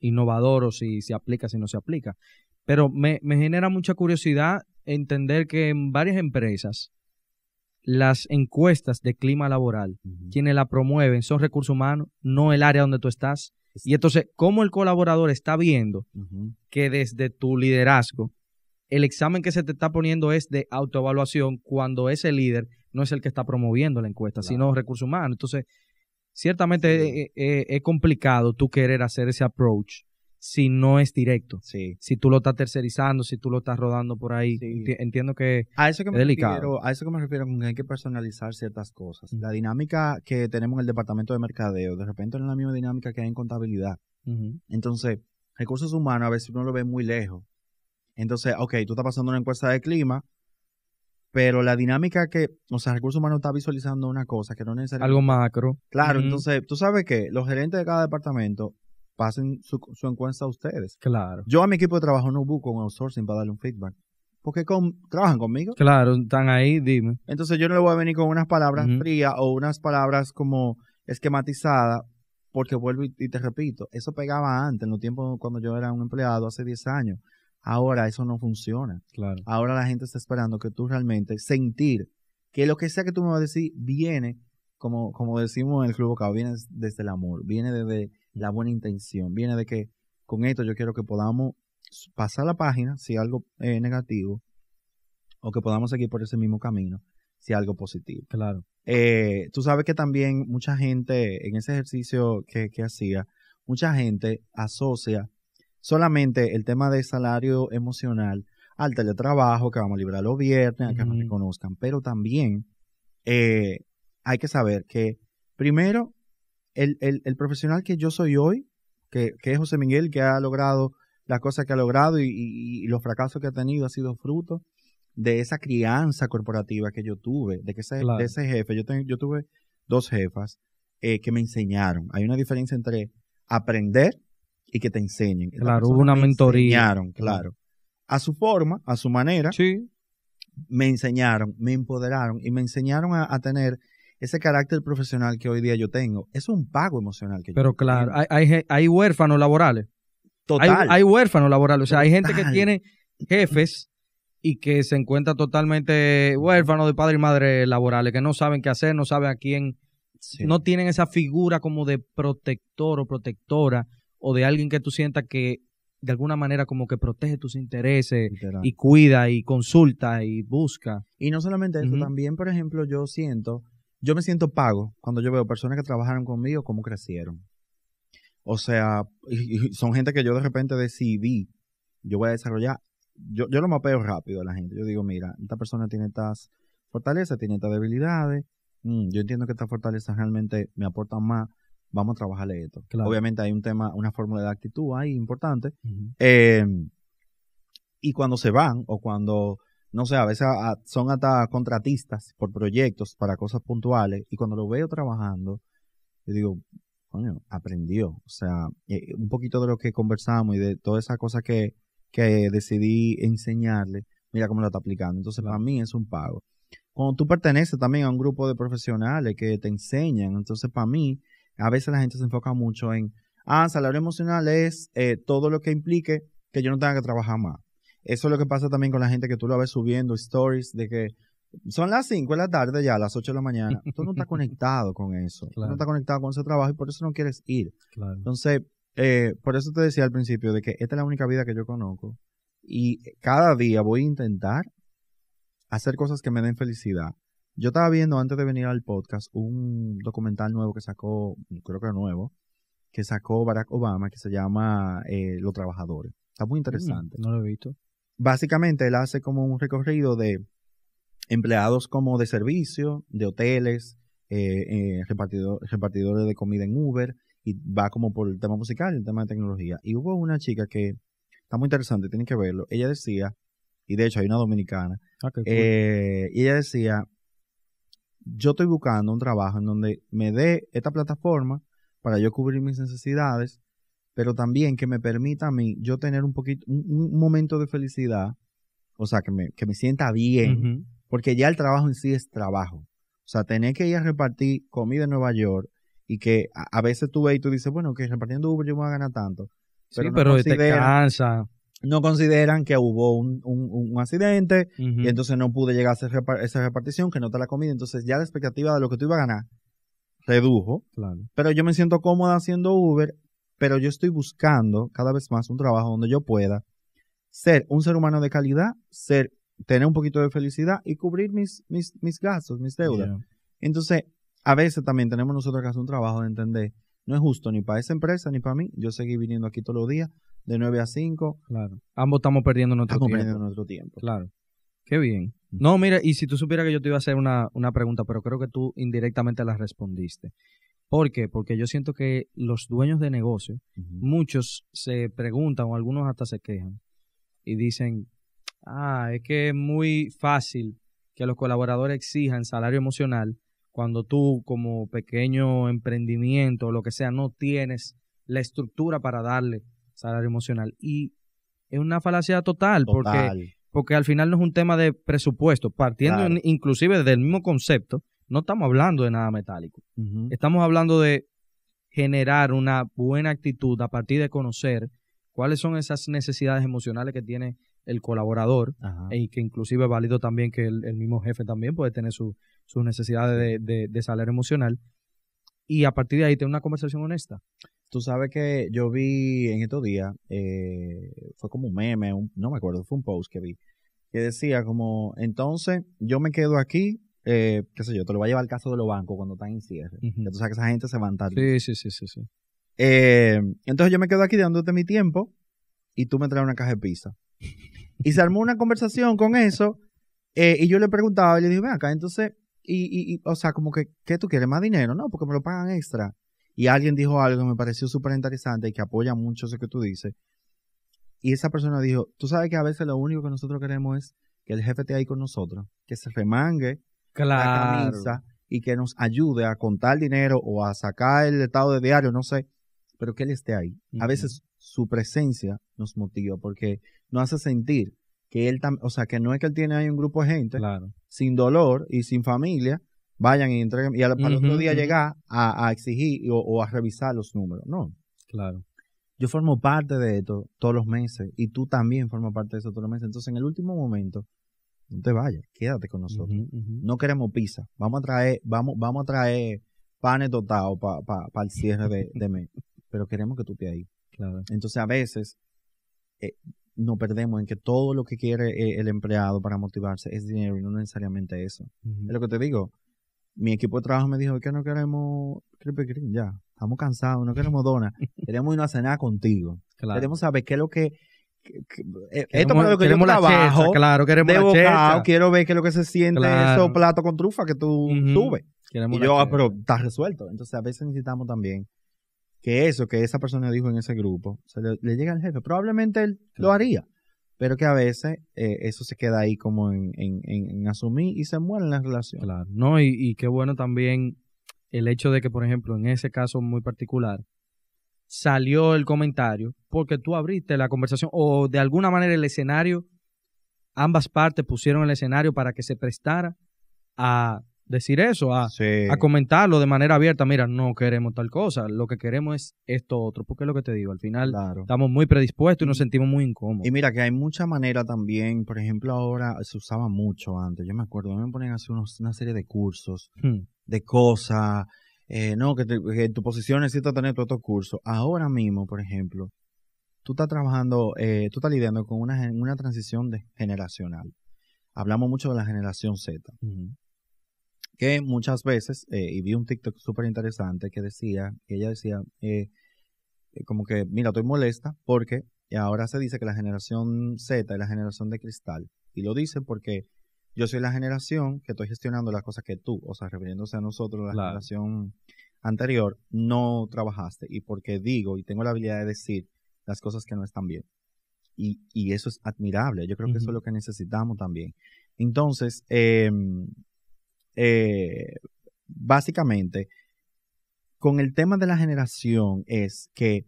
innovador o si se aplica, si no se aplica. Pero me, me genera mucha curiosidad entender que en varias empresas las encuestas de clima laboral, quienes la promueven son recursos humanos, no el área donde tú estás. Y entonces, ¿cómo el colaborador está viendo que desde tu liderazgo el examen que se te está poniendo es de autoevaluación cuando ese líder no es el que está promoviendo la encuesta, sino recursos humanos? Entonces, ciertamente es, e, e, es, complicado tú querer hacer ese approach si no es directo. Sí. Si tú lo estás tercerizando, si tú lo estás rodando por ahí, entiendo que, a eso que me delicado. Refiero, a eso que me refiero con que hay que personalizar ciertas cosas. La dinámica que tenemos en el departamento de mercadeo, de repente no es la misma dinámica que hay en contabilidad. Entonces, recursos humanos a veces uno lo ve muy lejos. Entonces, ok, tú estás pasando una encuesta de clima, pero la dinámica que, o sea, recursos humanos está visualizando una cosa que no necesariamente... Algo macro. Claro, entonces, tú sabes que los gerentes de cada departamento pasen su, su encuesta a ustedes. Claro. Yo a mi equipo de trabajo no busco un outsourcing para darle un feedback. Porque con, trabajan conmigo. Claro, están ahí, dime. Entonces yo no le voy a venir con unas palabras frías o unas palabras como esquematizadas, porque vuelvo y, te repito, eso pegaba antes, en los tiempos cuando yo era un empleado, hace 10 años. Ahora eso no funciona. Claro. Ahora la gente está esperando que tú realmente sentir que lo que sea que tú me vas a decir viene, como, como decimos en el Club Bocado, viene desde el amor, viene desde la buena intención. Viene de que con esto yo quiero que podamos pasar la página si algo es eh, negativo o que podamos seguir por ese mismo camino si algo positivo. Claro. Eh, tú sabes que también mucha gente en ese ejercicio que, hacía, mucha gente asocia solamente el tema de salario emocional al teletrabajo, que vamos a librar los viernes, a que nos reconozcan, pero también eh, hay que saber que primero el, profesional que yo soy hoy, que, es José Miguel, que ha logrado las cosas que ha logrado y, los fracasos que ha tenido, ha sido fruto de esa crianza corporativa que yo tuve, de que ese, de ese jefe, yo, yo tuve dos jefas eh, que me enseñaron. Hay una diferencia entre aprender y que te enseñen. Claro, hubo una mentoría. claro. A su forma, a su manera. Me enseñaron, me empoderaron y me enseñaron a tener ese carácter profesional que hoy día yo tengo. Es un pago emocional que Pero claro, Hay, hay, hay, huérfanos laborales. Total. Hay, huérfanos laborales. O sea, hay gente que tiene jefes y que se encuentra totalmente huérfano de padre y madre laborales, que no saben qué hacer, no saben a quién, no tienen esa figura como de protector o protectora o de alguien que tú sientas que de alguna manera como que protege tus intereses y cuida y consulta y busca. Y no solamente eso, también por ejemplo yo siento yo me siento pago cuando yo veo personas que trabajaron conmigo cómo crecieron. O sea, son gente que yo de repente decidí, yo voy a desarrollar, yo, yo lo mapeo rápido a la gente. Yo digo, mira, esta persona tiene estas fortalezas, tiene estas debilidades. Mm, yo entiendo que estas fortalezas realmente me aportan más. Vamos a trabajarle esto. Obviamente hay un tema, una fórmula de actitud ahí importante. Eh, y cuando se van o cuando no sé, a veces son hasta contratistas por proyectos para cosas puntuales y cuando lo veo trabajando, yo digo, coño, aprendió. O sea, eh, un poquito de lo que conversamos y de todas esas cosas que, que decidí enseñarle, mira cómo lo está aplicando. Entonces, para mí es un pago. Cuando tú perteneces también a un grupo de profesionales que te enseñan, entonces para mí, a veces la gente se enfoca mucho en, ah, salario emocional es eh, todo lo que implique que yo no tenga que trabajar más. Eso es lo que pasa también con la gente que tú lo ves subiendo stories de que son las 5 de la tarde ya, las 8 de la mañana. Tú no estás conectado con eso. no estás conectado con ese trabajo y por eso no quieres ir. Entonces, eh, por eso te decía al principio de que esta es la única vida que yo conozco y cada día voy a intentar hacer cosas que me den felicidad. Yo estaba viendo antes de venir al podcast un documental nuevo que sacó, creo que nuevo, que sacó Barack Obama que se llama eh, Los Trabajadores. Está muy mm, interesante. no lo he visto básicamente él hace como un recorrido de empleados como de servicio, de hoteles, eh, eh, repartidores de comida en Uber, y va como por el tema musical, el tema de tecnología. Y hubo una chica que está muy interesante, tienen que verlo. Ella decía, y de hecho hay una dominicana, ah, eh, y ella decía, yo estoy buscando un trabajo en donde me dé esta plataforma para yo cubrir mis necesidades pero también que me permita a mí yo tener un poquito, un, momento de felicidad, o sea, que me, sienta bien, porque ya el trabajo en sí es trabajo. O sea, tener que ir a repartir comida en Nueva York y que a, veces tú ves y tú dices, bueno, que repartiendo Uber yo me voy a ganar tanto. Pero sí, no pero no consideran que hubo un, accidente y entonces no pude llegar a esa repartición, que no te la comida. Entonces ya la expectativa de lo que tú ibas a ganar redujo. Pero yo me siento cómoda haciendo Uber pero yo estoy buscando cada vez más un trabajo donde yo pueda ser un ser humano de calidad, ser, tener un poquito de felicidad y cubrir mis, mis, mis gastos, mis deudas. Entonces, a veces también tenemos nosotros que hacer un trabajo de entender, no es justo ni para esa empresa ni para mí, yo seguí viniendo aquí todos los días, de 9 a 5. Claro. Ambos estamos perdiendo nuestro estamos tiempo. perdiendo nuestro tiempo. Claro. Qué bien. No, mira, y si tú supieras que yo te iba a hacer una, una pregunta, pero creo que tú indirectamente la respondiste. ¿Por qué? Porque yo siento que los dueños de negocio, muchos se preguntan o algunos hasta se quejan y dicen, ah, es que es muy fácil que los colaboradores exijan salario emocional cuando tú como pequeño emprendimiento o lo que sea no tienes la estructura para darle salario emocional. Y es una falacia total, Porque, porque al final no es un tema de presupuesto, partiendo inclusive del mismo concepto, no estamos hablando de nada metálico. Estamos hablando de generar una buena actitud a partir de conocer cuáles son esas necesidades emocionales que tiene el colaborador y que inclusive es válido también que el, mismo jefe también puede tener su, sus necesidades de, de, emocional y a partir de ahí tener una conversación honesta. Tú sabes que yo vi en estos días, eh, fue como un meme, no me acuerdo, fue un post que vi, que decía como, entonces yo me quedo aquí eh, qué sé yo, te lo va a llevar el caso de los bancos cuando están en cierre. Entonces, esa gente se va a Sí, sí, sí, sí. Eh, entonces yo me quedo aquí dándote mi tiempo y tú me traes una caja de pizza. y se armó una conversación con eso eh, y yo le preguntaba y le dije, ven acá, entonces, y, o sea, como que, ¿qué tú quieres? ¿Más dinero? No, porque me lo pagan extra. Y alguien dijo algo que me pareció súper interesante y que apoya mucho eso que tú dices. Y esa persona dijo, tú sabes que a veces lo único que nosotros queremos es que el jefe esté ahí con nosotros, que se remangue, la y que nos ayude a contar dinero o a sacar el estado de diario, no sé, pero que él esté ahí. A veces su presencia nos motiva porque nos hace sentir que él también, o sea, que no es que él tiene ahí un grupo de gente sin dolor y sin familia, vayan y entreguen y al, otro día llegar a, exigir o, o, a revisar los números. No. Claro. Yo formo parte de esto todos los meses y tú también formas parte de eso todos los meses. Entonces, en el último momento, no te vayas, quédate con nosotros. No queremos pizza, vamos a traer, vamos, vamos a traer panes dotados para el cierre de, de mes, pero queremos que tú estés ahí. Claro. Entonces a veces eh, nos perdemos en que todo lo que quiere eh, el empleado para motivarse es dinero y no necesariamente eso. Es lo que te digo. Mi equipo de trabajo me dijo que no queremos ya. Estamos cansados, no queremos dona queremos irnos a cenar contigo. Queremos saber qué es lo que esto eh, es lo que queremos yo trabajo, claro, queremos de quiero ver que es lo que se siente en esos platos con trufa que tú tuve. yo, ah, pero está resuelto. Entonces, a veces necesitamos también que eso que esa persona dijo en ese grupo le, llegue llega al jefe. Probablemente él lo haría, pero que a veces eh, eso se queda ahí como en, en, en, asumir y se mueren las relaciones. no, y qué bueno también el hecho de que, por ejemplo, en ese caso muy particular, salió el comentario porque tú abriste la conversación o de alguna manera el escenario, ambas partes pusieron el escenario para que se prestara a decir eso, a, comentarlo de manera abierta, mira, no queremos tal cosa, lo que queremos es esto otro, porque es lo que te digo, al final estamos muy predispuestos y nos sentimos muy incómodos. Y mira que hay mucha manera también, por ejemplo ahora se usaba mucho antes, yo me acuerdo, me ponían a hacer una serie de cursos, hmm. de cosas, eh, no, que, te, tu posición necesitas tener tu otro cursos. Ahora mismo, por ejemplo, tú estás trabajando, eh, tú estás lidiando con una, transición generacional. Hablamos mucho de la generación Z, que muchas veces, eh, y vi un TikTok súper interesante que decía, que ella decía, eh, como que, mira, estoy molesta porque ahora se dice que la generación Z es la generación de cristal. Y lo dicen porque yo soy la generación que estoy gestionando las cosas que tú, o sea, refiriéndose a nosotros, la generación anterior, no trabajaste. Y porque digo y tengo la habilidad de decir, las cosas que no están bien. Y, eso es admirable, yo creo que eso es lo que necesitamos también. Entonces, em, eh, básicamente, con el tema de la generación es que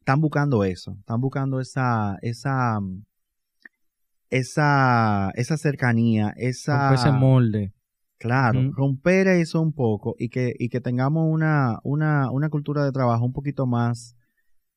están buscando eso, están buscando esa, esa, mm, esa, esa cercanía, esa... ese molde. Claro, romper eso un poco y que, y que tengamos una, una, una cultura de trabajo un poquito más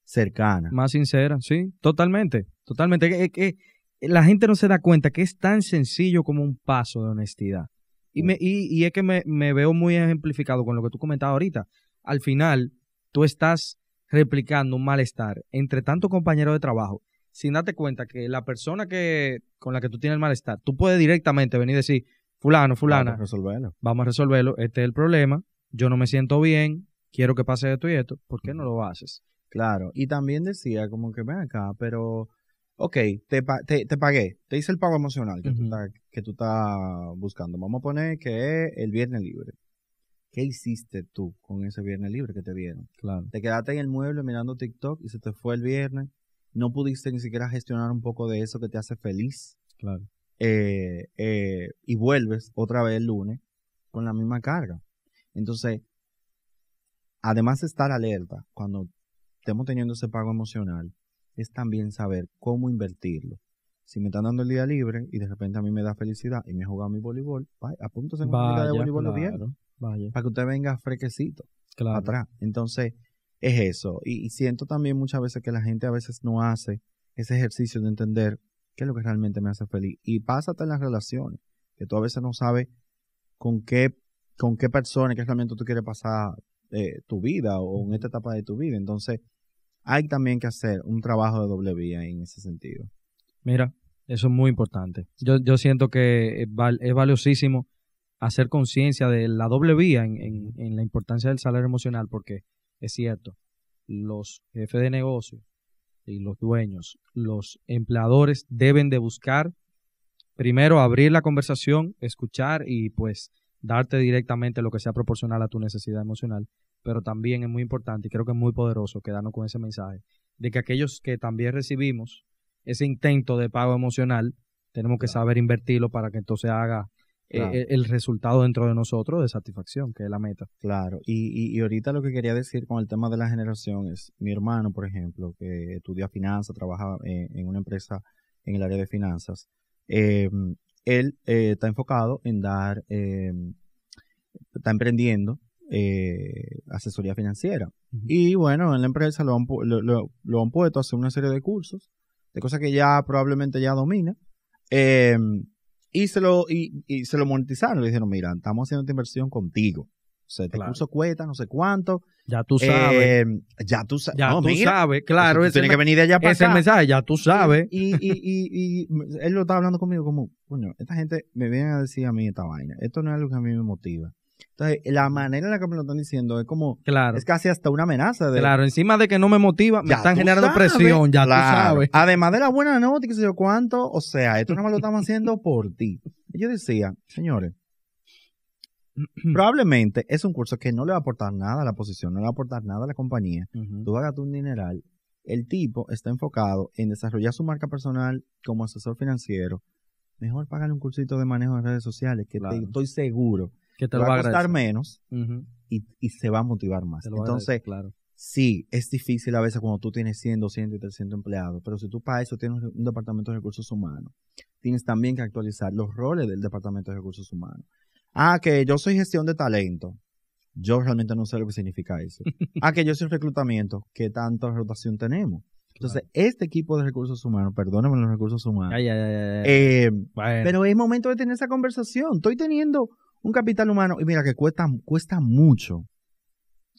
cercana. Más sincera, sí, totalmente, totalmente. Que, la gente no se da cuenta que es tan sencillo como un paso de honestidad. Y, me, y, y es que me, me, veo muy ejemplificado con lo que tú comentabas ahorita. Al final, tú estás replicando un malestar entre tantos compañeros de trabajo, sin darte cuenta que la persona que, con la que tú tienes el malestar, tú puedes directamente venir y decir, fulano, fulana, resolverlo. Vamos a resolverlo, este es el problema, yo no me siento bien, quiero que pase esto y esto, ¿por qué no lo haces? Claro, y también decía como que ven acá, pero, ok, te, te, te pagué, te hice el pago emocional que, tú estás, buscando. Vamos a poner que es el viernes libre. ¿Qué hiciste tú con ese viernes libre que te dieron? Claro. Te quedaste en el mueble mirando TikTok y se te fue el viernes. No pudiste ni siquiera gestionar un poco de eso que te hace feliz. Claro. Eh, eh, y vuelves otra vez el lunes con la misma carga. Entonces, además de estar alerta, cuando estemos teniendo ese pago emocional, es también saber cómo invertirlo. Si me están dando el día libre y de repente a mí me da felicidad y me he jugado mi voleibol, vaya, apúntese en un día de voleibol claro, para que usted venga frequecito claro. atrás. Entonces, es eso. Y, siento también muchas veces que la gente a veces no hace ese ejercicio de entender qué es lo que realmente me hace feliz. Y pásate en las relaciones, que tú a veces no sabes con qué, con qué persona, qué realmente tú quieres pasar eh, tu vida o en esta etapa de tu vida. Entonces, hay también que hacer un trabajo de doble vía en ese sentido. Mira, eso es muy importante. Yo, yo siento que es, valiosísimo hacer conciencia de la doble vía en, en, en, la importancia del salario emocional, porque es cierto, los jefes de negocio y los dueños, los empleadores deben de buscar primero abrir la conversación, escuchar y pues darte directamente lo que sea proporcional a tu necesidad emocional, pero también es muy importante y creo que es muy poderoso quedarnos con ese mensaje de que aquellos que también recibimos ese intento de pago emocional, tenemos que saber invertirlo para que entonces haga eh, eh, el resultado dentro de nosotros de satisfacción, que es la meta. Claro, y, y, ahorita lo que quería decir con el tema de la generación es, mi hermano, por ejemplo, que estudia finanzas, trabaja eh, en, una empresa en el área de finanzas, eh, él eh, está enfocado en dar, em, está emprendiendo eh, asesoría financiera. Y bueno, en la empresa lo han, lo, han, puesto a hacer una serie de cursos, de cosas que ya probablemente ya domina. Em, y, se lo, y, y se lo monetizaron, le dijeron, mira, estamos haciendo esta inversión contigo se te puso cueta, no sé cuánto. Ya tú sabes. Eh, ya tú, sabes. ya tú sabes, claro. Tiene que venir de allá para ese mensaje, ya tú sabes. Y, y, y, él lo estaba hablando conmigo como, coño, esta gente me viene a decir a mí esta vaina. Esto no es algo que a mí me motiva. Entonces, la manera en la que me lo están diciendo es como, es casi hasta una amenaza. De, claro, encima de que no me motiva, me están generando presión, ya tú sabes. Además de la buena nota, qué sé yo cuánto, o sea, esto no me lo estamos haciendo por ti. yo decía, señores, probablemente es un curso que no le va a aportar nada a la posición, no le va a aportar nada a la compañía. Tú Tú hagas un dineral. El tipo está enfocado en desarrollar su marca personal como asesor financiero. Mejor págale un cursito de manejo de redes sociales, que te, estoy seguro que te, va a costar menos y, se va a motivar más. Entonces, claro. sí, es difícil a veces cuando tú tienes 100, 200 y 300 empleados, pero si tú para eso tienes un departamento de recursos humanos, tienes también que actualizar los roles del departamento de recursos humanos Ah, que yo soy gestión de talento. Yo realmente no sé lo que significa eso. ah, que yo soy reclutamiento. ¿Qué tanta rotación tenemos? Entonces, este equipo de recursos humanos, perdónenme los recursos humanos. Ay, ay, ay, Pero es momento de tener esa conversación. Estoy teniendo un capital humano y mira que cuesta, cuesta mucho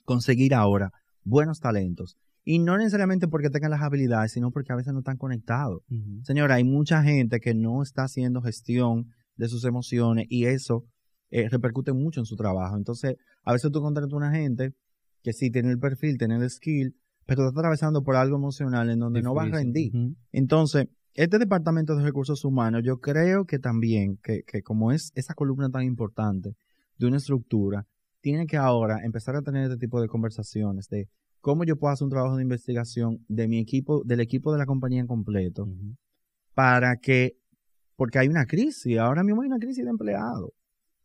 conseguir ahora buenos talentos. Y no necesariamente porque tengan las habilidades, sino porque a veces no están conectados. Señora, hay mucha gente que no está haciendo gestión de sus emociones y eso eh, repercute mucho en su trabajo. Entonces, a veces tú contratas una gente que sí tiene el perfil, tiene el skill, pero está atravesando por algo emocional en donde no va a rendir. Entonces, este departamento de recursos humanos, yo creo que también, que, que como es esa columna tan importante de una estructura, tiene que ahora empezar a tener este tipo de conversaciones de cómo yo puedo hacer un trabajo de investigación de mi equipo, del equipo de la compañía en completo, para que, porque hay una crisis, ahora mismo hay una crisis de empleados.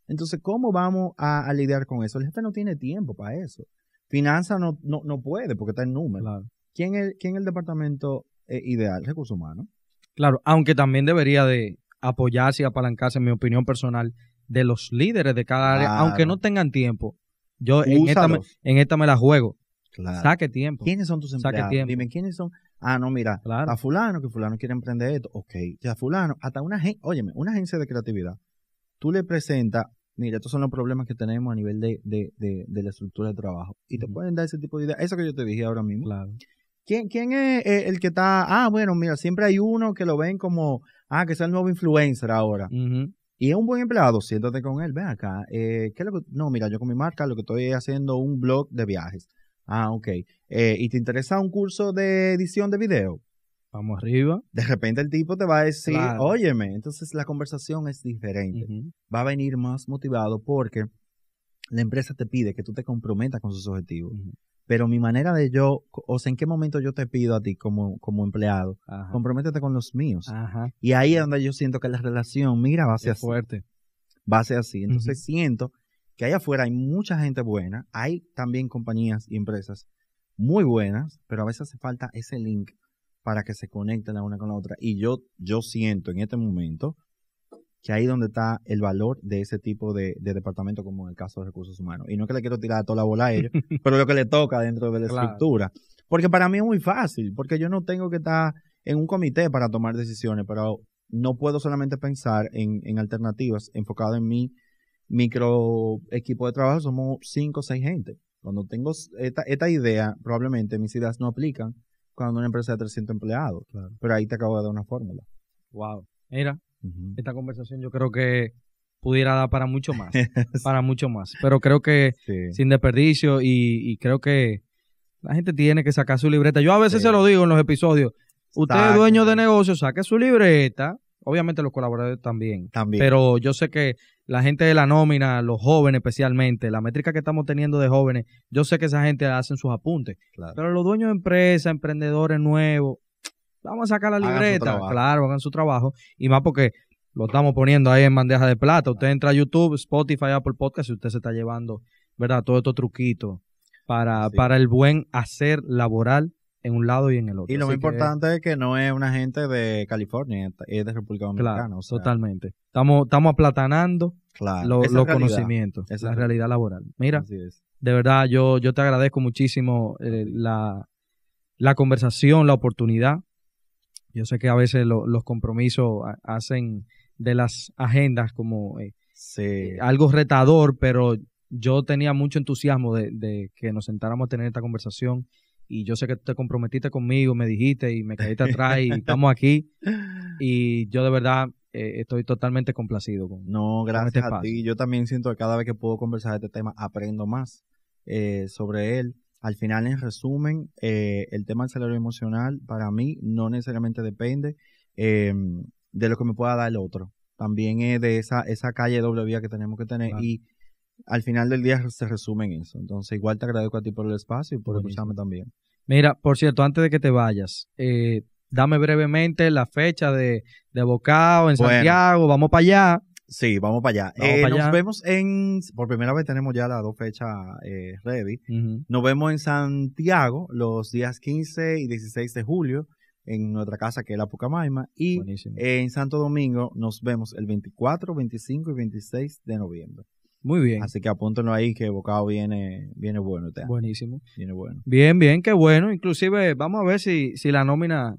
Entonces, ¿cómo vamos a, lidiar con eso? El jefe no tiene tiempo para eso. Finanza no, no, puede porque está en número. Claro. ¿Quién, es, el departamento eh, ideal? Recursos humanos. Claro, aunque también debería de apoyarse y apalancarse, en mi opinión personal, de los líderes de cada área, aunque no tengan tiempo. Yo en esta, me, en esta, me la juego. Saque tiempo. ¿Quiénes son tus empleados? Dime, ¿quiénes son? Ah, no, mira, a fulano, que fulano quiere emprender esto. Ok, ya fulano, hasta una, agencia, óyeme, una agencia de creatividad, tú le presentas mira, estos son los problemas que tenemos a nivel de, de, de, la estructura de trabajo. Y te pueden dar ese tipo de ideas. Eso que yo te dije ahora mismo. Claro. ¿Quién, ¿Quién es eh, el que está? Ah, bueno, mira, siempre hay uno que lo ven como, ah, que es el nuevo influencer ahora. Y es un buen empleado, siéntate con él, ven acá. Eh, ¿qué lo no, mira, yo con mi marca lo que estoy haciendo un blog de viajes. Ah, ok. Eh, ¿Y te interesa un curso de edición de video? Vamos arriba. De repente el tipo te va a decir, óyeme, entonces la conversación es diferente. Va a venir más motivado porque la empresa te pide que tú te comprometas con sus objetivos. Pero mi manera de yo, o sea, en qué momento yo te pido a ti como, como empleado, comprométete con los míos. Y ahí es donde yo siento que la relación, mira, va a ser fuerte. Va a ser así. Entonces siento que allá afuera hay mucha gente buena, hay también compañías y empresas muy buenas, pero a veces hace falta ese link para que se conecten la una con la otra. Y yo, yo siento en este momento que ahí donde está el valor de ese tipo de, departamento como en el caso de recursos humanos. Y no es que le quiero tirar toda la bola a ellos, pero lo que le toca dentro de la estructura. Porque para mí es muy fácil, porque yo no tengo que estar en un comité para tomar decisiones, pero no puedo solamente pensar en, alternativas enfocado en mi micro equipo de trabajo, somos cinco o seis gente. Cuando tengo esta idea, probablemente mis ideas no aplican cuando una empresa de 300 empleados. Pero ahí te acabo de dar una fórmula. Wow. Mira, esta conversación yo creo que pudiera dar para mucho más. para mucho más. Pero creo que sin desperdicio y, creo que la gente tiene que sacar su libreta. Yo a veces se lo digo en los episodios. Usted es dueño de negocio, saque su libreta Obviamente los colaboradores también. También. Pero yo sé que la gente de la nómina, los jóvenes especialmente, la métrica que estamos teniendo de jóvenes, yo sé que esa gente hace sus apuntes. Pero los dueños de empresas, emprendedores nuevos, vamos a sacar la libreta. claro, hagan su trabajo. Y más porque lo estamos poniendo ahí en bandeja de plata. Usted entra a YouTube, Spotify, Apple Podcast y usted se está llevando, ¿verdad? Todo estos truquitos para, para el buen hacer laboral en un lado y en el otro. Y lo más importante es que no es una gente de California, es de República Dominicana. totalmente. Estamos, estamos aplatanando los, conocimientos, la realidad. laboral. Mira, de verdad, yo, yo te agradezco muchísimo eh, la, conversación, la oportunidad. Yo sé que a veces los compromisos hacen de las agendas como eh, eh, algo retador, pero yo tenía mucho entusiasmo de que nos sentáramos a tener esta conversación y yo sé que te comprometiste conmigo, me dijiste y me caíste atrás y estamos aquí. Y yo de verdad eh, estoy totalmente complacido con No, este gracias a ti. Yo también siento que cada vez que puedo conversar de este tema aprendo más eh, sobre él. Al final, en resumen, eh, el tema del salario emocional para mí no necesariamente depende em, de lo que me pueda dar el otro. También es de esa, esa calle doble vía que tenemos que tener y al final del día se resume en eso. Entonces, igual te agradezco a ti por el espacio y por escucharme también. Mira, por cierto, antes de que te vayas, eh, dame brevemente la fecha de, de Bocao en Santiago. Vamos para allá. Sí, vamos para allá. Eh, nos vemos en. Por primera vez tenemos ya las dos fechas eh, ready. Nos vemos en Santiago los días 15 y 16 de julio en nuestra casa que es la Pucamaima y en Santo Domingo nos vemos el 24, 25 y 26 de noviembre. Muy bien. Así que apúntenlo ahí que Bocado viene, viene bueno. Te Buenísimo. Viene bueno. Bien, bien, qué bueno. Inclusive vamos a ver si, si la nómina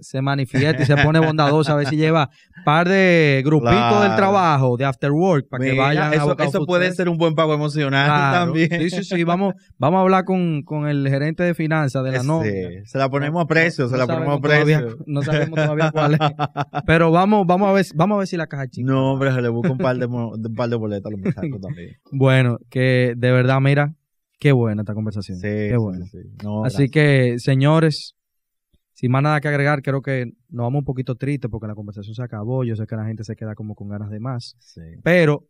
se, manifiesta y se pone bondadosa. A ver si lleva par de grupitos del trabajo, de after work, para que vayan a a Eso puede ser un buen pago emocional también. Sí, sí, sí. Vamos, vamos a hablar con, el gerente de finanzas de la no se la ponemos a precio, se la ponemos a precio. no sabemos todavía cuál es. Pero vamos, vamos, a ver, vamos a ver si la caja chica. No, hombre, se le busca un par de, un par de boletas a los también. Bueno, que de verdad, mira, qué buena esta conversación. qué Así que, señores, sin más nada que agregar, creo que nos vamos un poquito tristes porque la conversación se acabó. Yo sé que la gente se queda como con ganas de más. Pero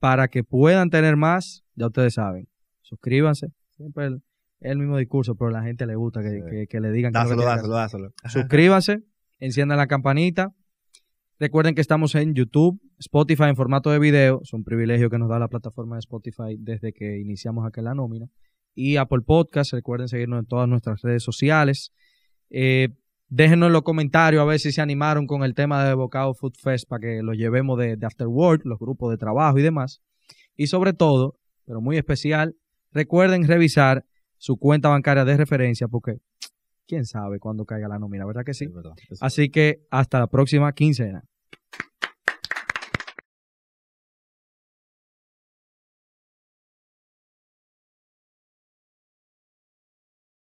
para que puedan tener más, ya ustedes saben, suscríbanse. Siempre el, mismo discurso, pero a la gente le gusta que, le digan que, no le digan. Dáselo, que dáselo, Suscríbanse, enciendan la campanita. Recuerden que estamos en YouTube, Spotify en formato de video. Es un privilegio que nos da la plataforma de Spotify desde que iniciamos acá la nómina. Y Apple Podcast, recuerden seguirnos en todas nuestras redes sociales. Eh, déjenos en los comentarios a ver si se animaron con el tema de Bocado Food Fest para que lo llevemos de, After World, los grupos de trabajo y demás. Y sobre todo, pero muy especial, recuerden revisar su cuenta bancaria de referencia porque quién sabe cuándo caiga la nómina, ¿verdad que sí? Así que hasta la próxima quincena.